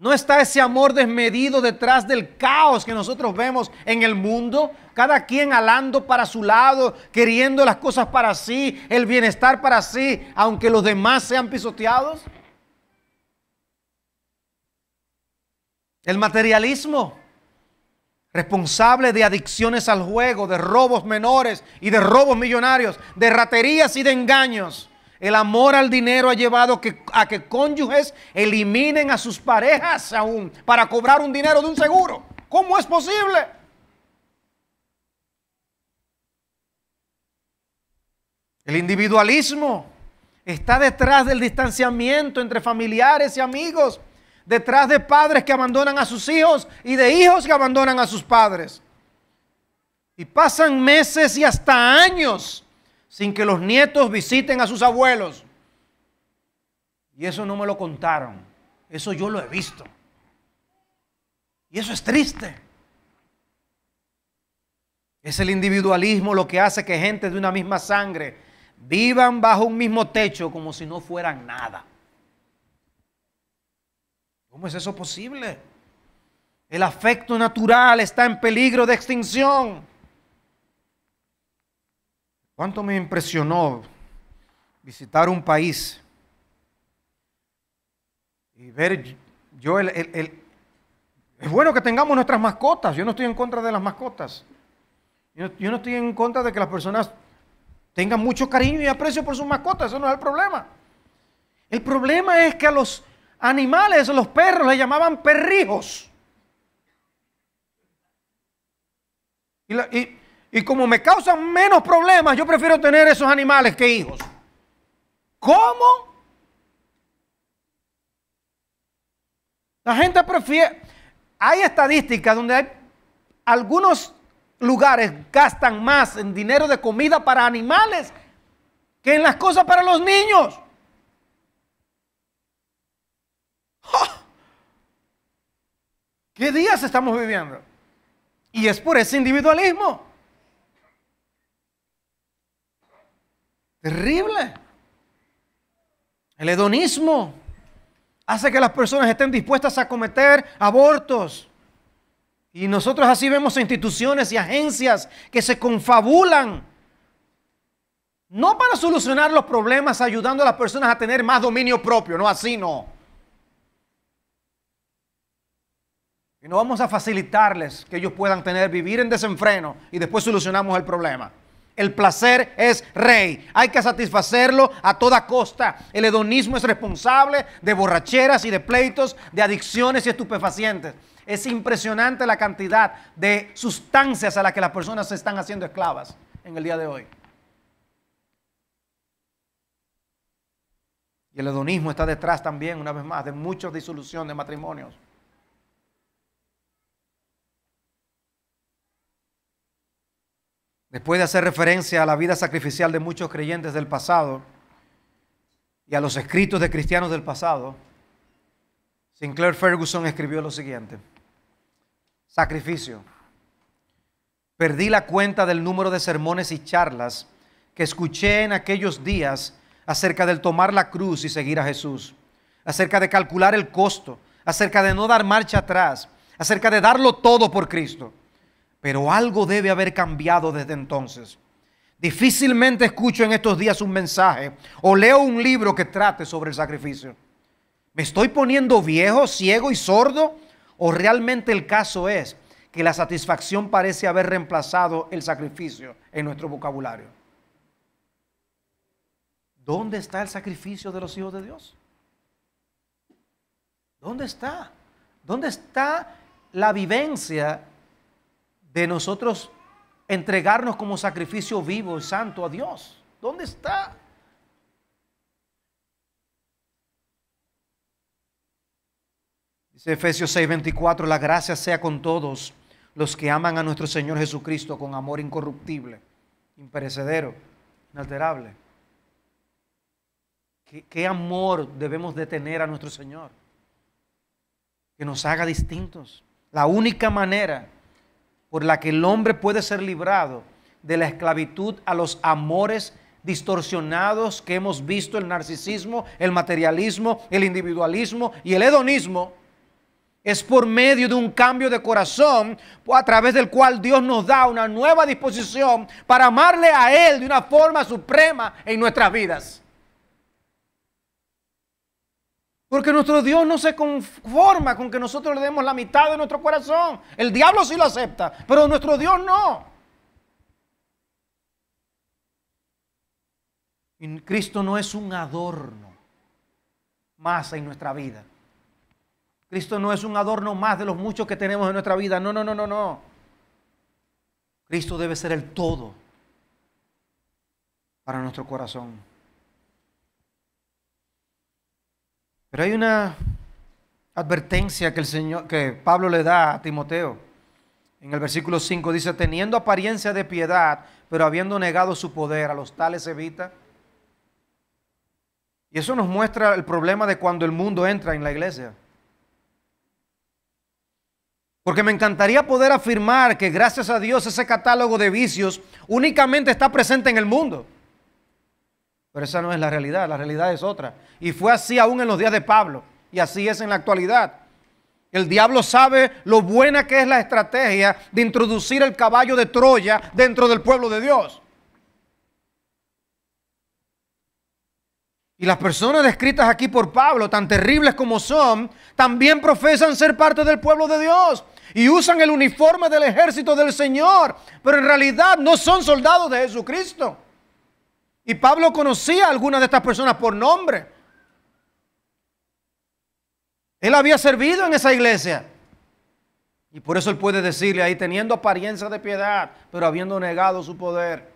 ¿No está ese amor desmedido detrás del caos que nosotros vemos en el mundo? Cada quien alando para su lado, queriendo las cosas para sí, el bienestar para sí, aunque los demás sean pisoteados. El materialismo, responsable de adicciones al juego, de robos menores y de robos millonarios, de raterías y de engaños. El amor al dinero ha llevado a que cónyuges eliminen a sus parejas aún para cobrar un dinero de un seguro. ¿Cómo es posible? El individualismo está detrás del distanciamiento entre familiares y amigos, detrás de padres que abandonan a sus hijos y de hijos que abandonan a sus padres. Y pasan meses y hasta años sin que los nietos visiten a sus abuelos. Y eso no me lo contaron, eso yo lo he visto. Y eso es triste. Es el individualismo lo que hace que gente de una misma sangre vivan bajo un mismo techo como si no fueran nada. ¿Cómo es eso posible? El afecto natural está en peligro de extinción. ¿Cuánto me impresionó visitar un país y ver yo el, Es bueno que tengamos nuestras mascotas, yo no estoy en contra de las mascotas. Yo, no estoy en contra de que las personas tengan mucho cariño y aprecio por sus mascotas, eso no es el problema. El problema es que a los animales, a los perros, le llamaban perrijos. Y, y, y como me causan menos problemas, yo prefiero tener esos animales que hijos. ¿Cómo? La gente prefiere... Hay estadísticas donde hay algunos lugares gastan más en dinero de comida para animales que en las cosas para los niños. ¿Qué días estamos viviendo? Y es por ese individualismo. Terrible. El hedonismo hace que las personas estén dispuestas a cometer abortos. Y nosotros así vemos instituciones y agencias que se confabulan. No para solucionar los problemas ayudando a las personas a tener más dominio propio, no así no. Y no vamos a facilitarles que ellos puedan tener, vivir en desenfreno y después solucionamos el problema. El placer es rey. Hay que satisfacerlo a toda costa. El hedonismo es responsable de borracheras y de pleitos, de adicciones y estupefacientes. Es impresionante la cantidad de sustancias a las que las personas se están haciendo esclavas en el día de hoy. Y el hedonismo está detrás también, una vez más, de muchas disoluciones de matrimonios. Después de hacer referencia a la vida sacrificial de muchos creyentes del pasado y a los escritos de cristianos del pasado, Sinclair Ferguson escribió lo siguiente. Sacrificio. Perdí la cuenta del número de sermones y charlas que escuché en aquellos días acerca del tomar la cruz y seguir a Jesús, acerca de calcular el costo, acerca de no dar marcha atrás, acerca de darlo todo por Cristo pero algo debe haber cambiado desde entonces. Difícilmente escucho en estos días un mensaje o leo un libro que trate sobre el sacrificio. ¿Me estoy poniendo viejo, ciego y sordo? ¿O realmente el caso es que la satisfacción parece haber reemplazado el sacrificio en nuestro vocabulario? ¿Dónde está el sacrificio de los hijos de Dios? ¿Dónde está? ¿Dónde está la vivencia de nosotros entregarnos como sacrificio vivo y santo a Dios. ¿Dónde está? Dice Efesios 6:24, la gracia sea con todos los que aman a nuestro Señor Jesucristo con amor incorruptible, imperecedero, inalterable. ¿Qué, ¿Qué, amor debemos de tener a nuestro Señor? Que nos haga distintos. La única manera por la que el hombre puede ser librado de la esclavitud a los amores distorsionados que hemos visto, el narcisismo, el materialismo, el individualismo y el hedonismo, es por medio de un cambio de corazón a través del cual Dios nos da una nueva disposición para amarle a Él de una forma suprema en nuestras vidas. Porque nuestro Dios no se conforma con que nosotros le demos la mitad de nuestro corazón. El diablo sí lo acepta, pero nuestro Dios no. Cristo no es un adorno más en nuestra vida. Cristo no es un adorno más de los muchos que tenemos en nuestra vida. No, no, no, no, no. Cristo debe ser el todo para nuestro corazón. Pero hay una advertencia que, el Señor, que Pablo le da a Timoteo. En el versículo 5 dice, teniendo apariencia de piedad, pero habiendo negado su poder, a los tales evita. Y eso nos muestra el problema de cuando el mundo entra en la iglesia. Porque me encantaría poder afirmar que gracias a Dios ese catálogo de vicios únicamente está presente en el mundo. Pero esa no es la realidad, la realidad es otra. Y fue así aún en los días de Pablo, y así es en la actualidad. El diablo sabe lo buena que es la estrategia de introducir el caballo de Troya dentro del pueblo de Dios. Y las personas descritas aquí por Pablo, tan terribles como son, también profesan ser parte del pueblo de Dios y usan el uniforme del ejército del Señor, pero en realidad no son soldados de Jesucristo. Y Pablo conocía a algunas de estas personas por nombre. Él había servido en esa iglesia. Y por eso él puede decirle ahí, teniendo apariencia de piedad, pero habiendo negado su poder.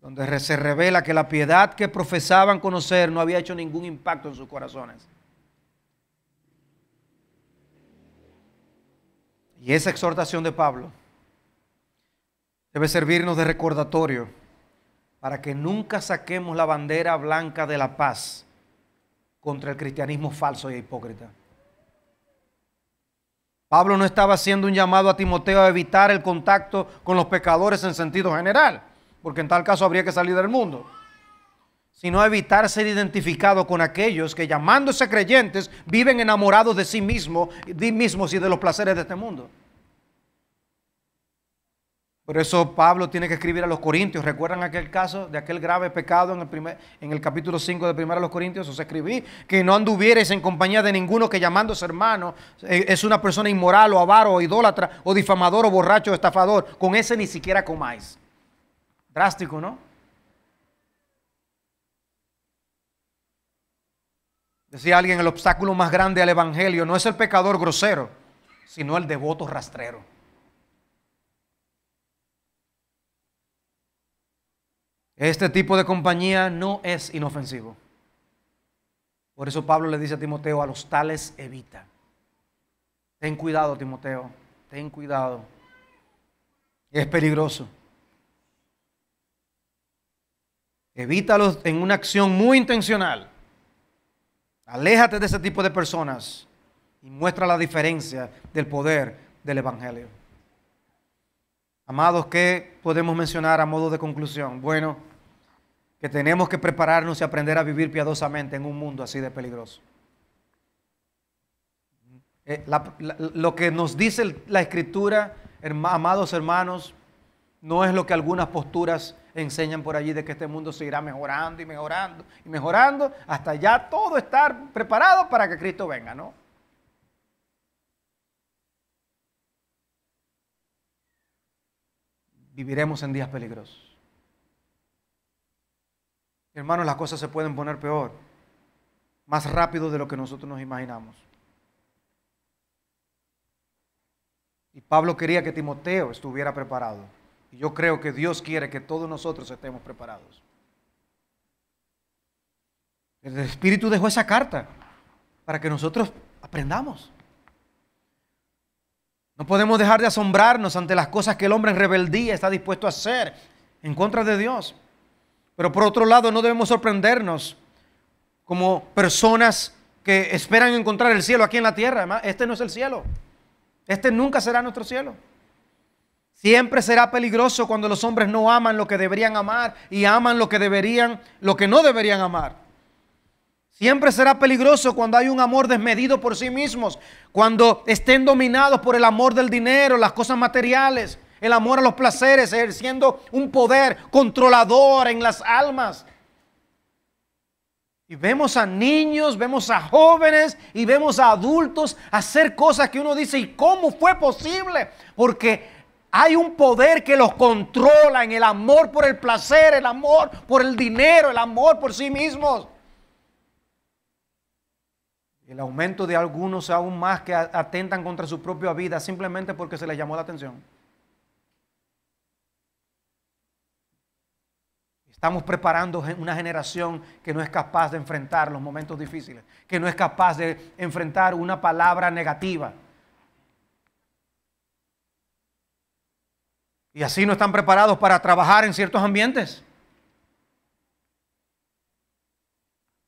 Donde se revela que la piedad que profesaban conocer no había hecho ningún impacto en sus corazones. Y esa exhortación de Pablo debe servirnos de recordatorio para que nunca saquemos la bandera blanca de la paz contra el cristianismo falso y e hipócrita. Pablo no estaba haciendo un llamado a Timoteo a evitar el contacto con los pecadores en sentido general, porque en tal caso habría que salir del mundo, sino a evitar ser identificado con aquellos que llamándose creyentes viven enamorados de sí mismos, de mismos y de los placeres de este mundo. Por eso Pablo tiene que escribir a los Corintios. ¿Recuerdan aquel caso de aquel grave pecado en el, primer, en el capítulo 5 de 1 los Corintios? Os escribí que no anduvieres en compañía de ninguno que llamándose hermano eh, es una persona inmoral o avaro o idólatra o difamador o borracho o estafador. Con ese ni siquiera comáis. Drástico, ¿no? Decía alguien, el obstáculo más grande al Evangelio no es el pecador grosero, sino el devoto rastrero. Este tipo de compañía no es inofensivo. Por eso Pablo le dice a Timoteo, a los tales evita. Ten cuidado, Timoteo, ten cuidado. Es peligroso. Evítalos en una acción muy intencional. Aléjate de ese tipo de personas y muestra la diferencia del poder del Evangelio. Amados, ¿qué podemos mencionar a modo de conclusión? Bueno, que tenemos que prepararnos y aprender a vivir piadosamente en un mundo así de peligroso. Eh, lo que nos dice la escritura, amados hermanos, no es lo que algunas posturas enseñan por allí de que este mundo se irá mejorando y mejorando y mejorando hasta ya todo estar preparado para que Cristo venga, ¿no? viviremos en días peligrosos. Hermanos, las cosas se pueden poner peor, más rápido de lo que nosotros nos imaginamos. Y Pablo quería que Timoteo estuviera preparado. Y yo creo que Dios quiere que todos nosotros estemos preparados. El Espíritu dejó esa carta para que nosotros aprendamos. No podemos dejar de asombrarnos ante las cosas que el hombre en rebeldía está dispuesto a hacer en contra de Dios. Pero por otro lado, no debemos sorprendernos como personas que esperan encontrar el cielo aquí en la tierra. este no es el cielo. Este nunca será nuestro cielo. Siempre será peligroso cuando los hombres no aman lo que deberían amar y aman lo que deberían, lo que no deberían amar. Siempre será peligroso cuando hay un amor desmedido por sí mismos, cuando estén dominados por el amor del dinero, las cosas materiales, el amor a los placeres, ejerciendo eh, un poder controlador en las almas. Y vemos a niños, vemos a jóvenes y vemos a adultos hacer cosas que uno dice, ¿y cómo fue posible? Porque hay un poder que los controla en el amor por el placer, el amor por el dinero, el amor por sí mismos el aumento de algunos aún más que atentan contra su propia vida simplemente porque se les llamó la atención. Estamos preparando una generación que no es capaz de enfrentar los momentos difíciles, que no es capaz de enfrentar una palabra negativa. Y así no están preparados para trabajar en ciertos ambientes.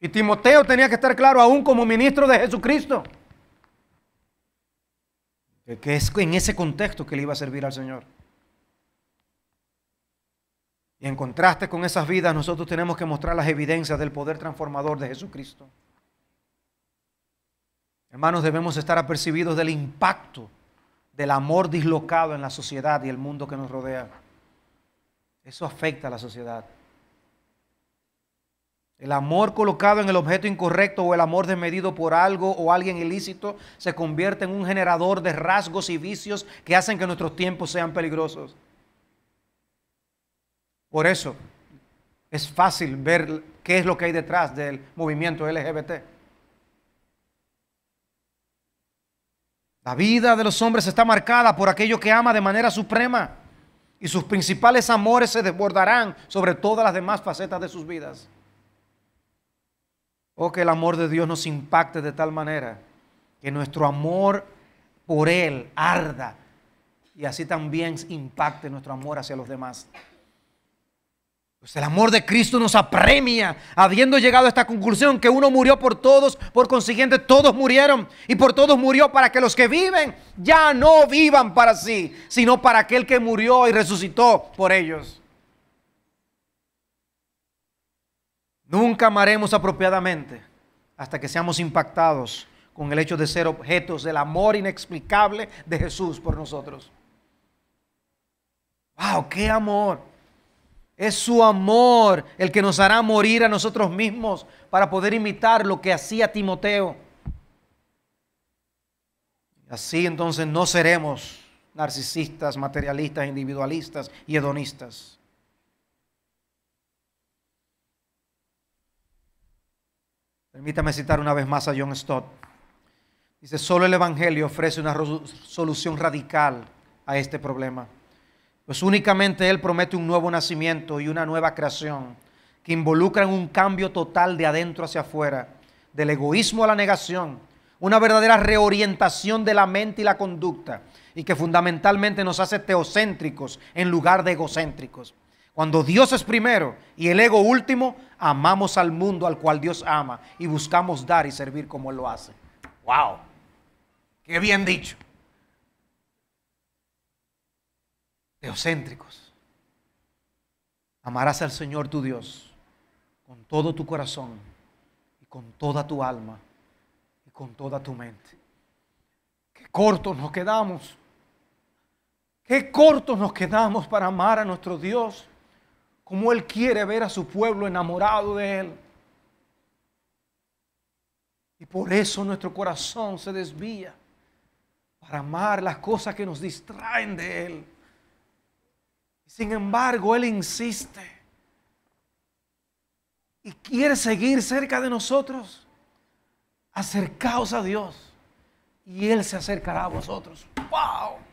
Y Timoteo tenía que estar claro aún como ministro de Jesucristo. Que es en ese contexto que le iba a servir al Señor. Y en contraste con esas vidas, nosotros tenemos que mostrar las evidencias del poder transformador de Jesucristo. Hermanos, debemos estar apercibidos del impacto del amor dislocado en la sociedad y el mundo que nos rodea. Eso afecta a la sociedad. El amor colocado en el objeto incorrecto o el amor desmedido por algo o alguien ilícito se convierte en un generador de rasgos y vicios que hacen que nuestros tiempos sean peligrosos. Por eso es fácil ver qué es lo que hay detrás del movimiento LGBT. La vida de los hombres está marcada por aquello que ama de manera suprema y sus principales amores se desbordarán sobre todas las demás facetas de sus vidas. Oh, que el amor de Dios nos impacte de tal manera que nuestro amor por Él arda y así también impacte nuestro amor hacia los demás. Pues el amor de Cristo nos apremia, habiendo llegado a esta conclusión que uno murió por todos, por consiguiente todos murieron y por todos murió para que los que viven ya no vivan para sí, sino para aquel que murió y resucitó por ellos. Nunca amaremos apropiadamente hasta que seamos impactados con el hecho de ser objetos del amor inexplicable de Jesús por nosotros. ¡Wow! ¡Qué amor! Es su amor el que nos hará morir a nosotros mismos para poder imitar lo que hacía Timoteo. Así entonces no seremos narcisistas, materialistas, individualistas y hedonistas. Permítame citar una vez más a John Stott. Dice, solo el Evangelio ofrece una solución radical a este problema. Pues únicamente Él promete un nuevo nacimiento y una nueva creación que involucran un cambio total de adentro hacia afuera, del egoísmo a la negación, una verdadera reorientación de la mente y la conducta y que fundamentalmente nos hace teocéntricos en lugar de egocéntricos. Cuando Dios es primero y el ego último, amamos al mundo al cual Dios ama y buscamos dar y servir como Él lo hace. ¡Wow! ¡Qué bien dicho! Teocéntricos. Amarás al Señor tu Dios con todo tu corazón y con toda tu alma y con toda tu mente. Qué cortos nos quedamos. Qué cortos nos quedamos para amar a nuestro Dios como Él quiere ver a su pueblo enamorado de Él. Y por eso nuestro corazón se desvía para amar las cosas que nos distraen de Él. Sin embargo, Él insiste y quiere seguir cerca de nosotros. Acercaos a Dios y Él se acercará a vosotros. ¡Wow!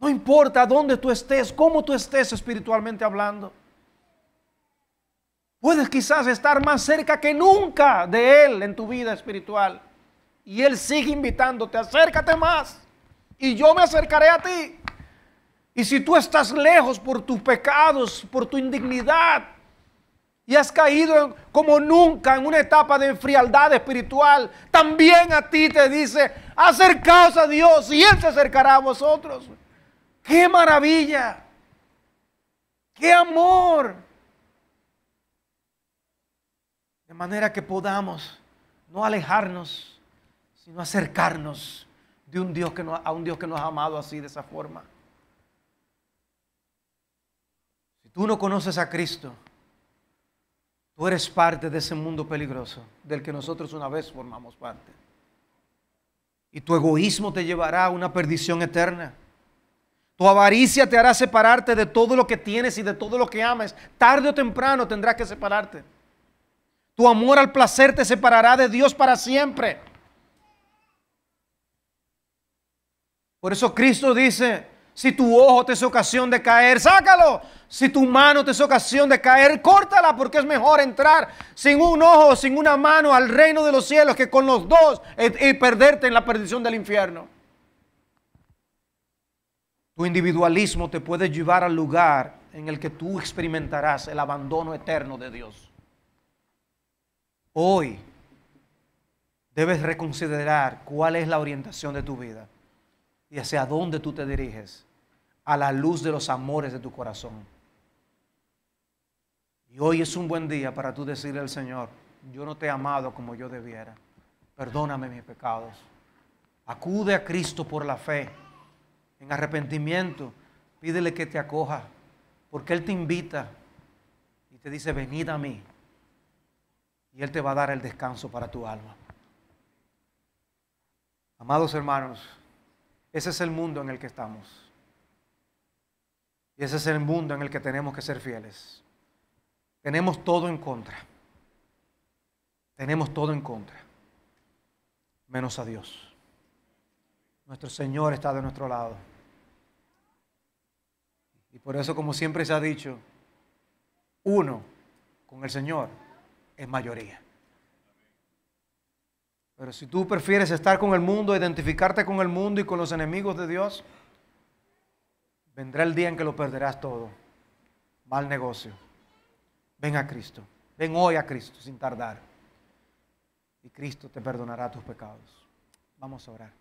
No importa dónde tú estés, cómo tú estés espiritualmente hablando. Puedes quizás estar más cerca que nunca de Él en tu vida espiritual. Y Él sigue invitándote, acércate más. Y yo me acercaré a ti. Y si tú estás lejos por tus pecados, por tu indignidad, y has caído como nunca en una etapa de frialdad espiritual, también a ti te dice, acercaos a Dios y Él se acercará a vosotros. ¡Qué maravilla! ¡Qué amor! De manera que podamos no alejarnos, sino acercarnos de un Dios que nos, a un Dios que nos ha amado así, de esa forma. Si tú no conoces a Cristo, tú eres parte de ese mundo peligroso del que nosotros una vez formamos parte. Y tu egoísmo te llevará a una perdición eterna. Tu avaricia te hará separarte de todo lo que tienes y de todo lo que amas. Tarde o temprano tendrás que separarte. Tu amor al placer te separará de Dios para siempre. Por eso Cristo dice, si tu ojo te es ocasión de caer, sácalo. Si tu mano te es ocasión de caer, córtala, porque es mejor entrar sin un ojo, sin una mano al reino de los cielos que con los dos eh, y perderte en la perdición del infierno. Tu individualismo te puede llevar al lugar en el que tú experimentarás el abandono eterno de Dios. Hoy debes reconsiderar cuál es la orientación de tu vida y hacia dónde tú te diriges a la luz de los amores de tu corazón. Y hoy es un buen día para tú decirle al Señor, yo no te he amado como yo debiera, perdóname mis pecados. Acude a Cristo por la fe en arrepentimiento, pídele que te acoja, porque Él te invita y te dice, venid a mí. Y Él te va a dar el descanso para tu alma. Amados hermanos, ese es el mundo en el que estamos. Y ese es el mundo en el que tenemos que ser fieles. Tenemos todo en contra. Tenemos todo en contra. Menos a Dios. Nuestro Señor está de nuestro lado. Y por eso, como siempre se ha dicho, uno con el Señor es mayoría. Pero si tú prefieres estar con el mundo, identificarte con el mundo y con los enemigos de Dios, vendrá el día en que lo perderás todo. Mal negocio. Ven a Cristo. Ven hoy a Cristo sin tardar. Y Cristo te perdonará tus pecados. Vamos a orar.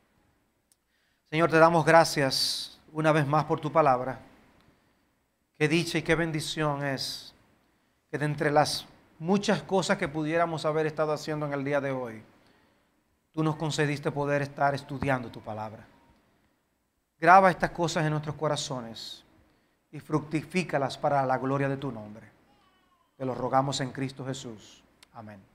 Señor, te damos gracias una vez más por tu palabra. Qué dicha y qué bendición es que de entre las muchas cosas que pudiéramos haber estado haciendo en el día de hoy, tú nos concediste poder estar estudiando tu palabra. Graba estas cosas en nuestros corazones y fructifícalas para la gloria de tu nombre. Te lo rogamos en Cristo Jesús. Amén.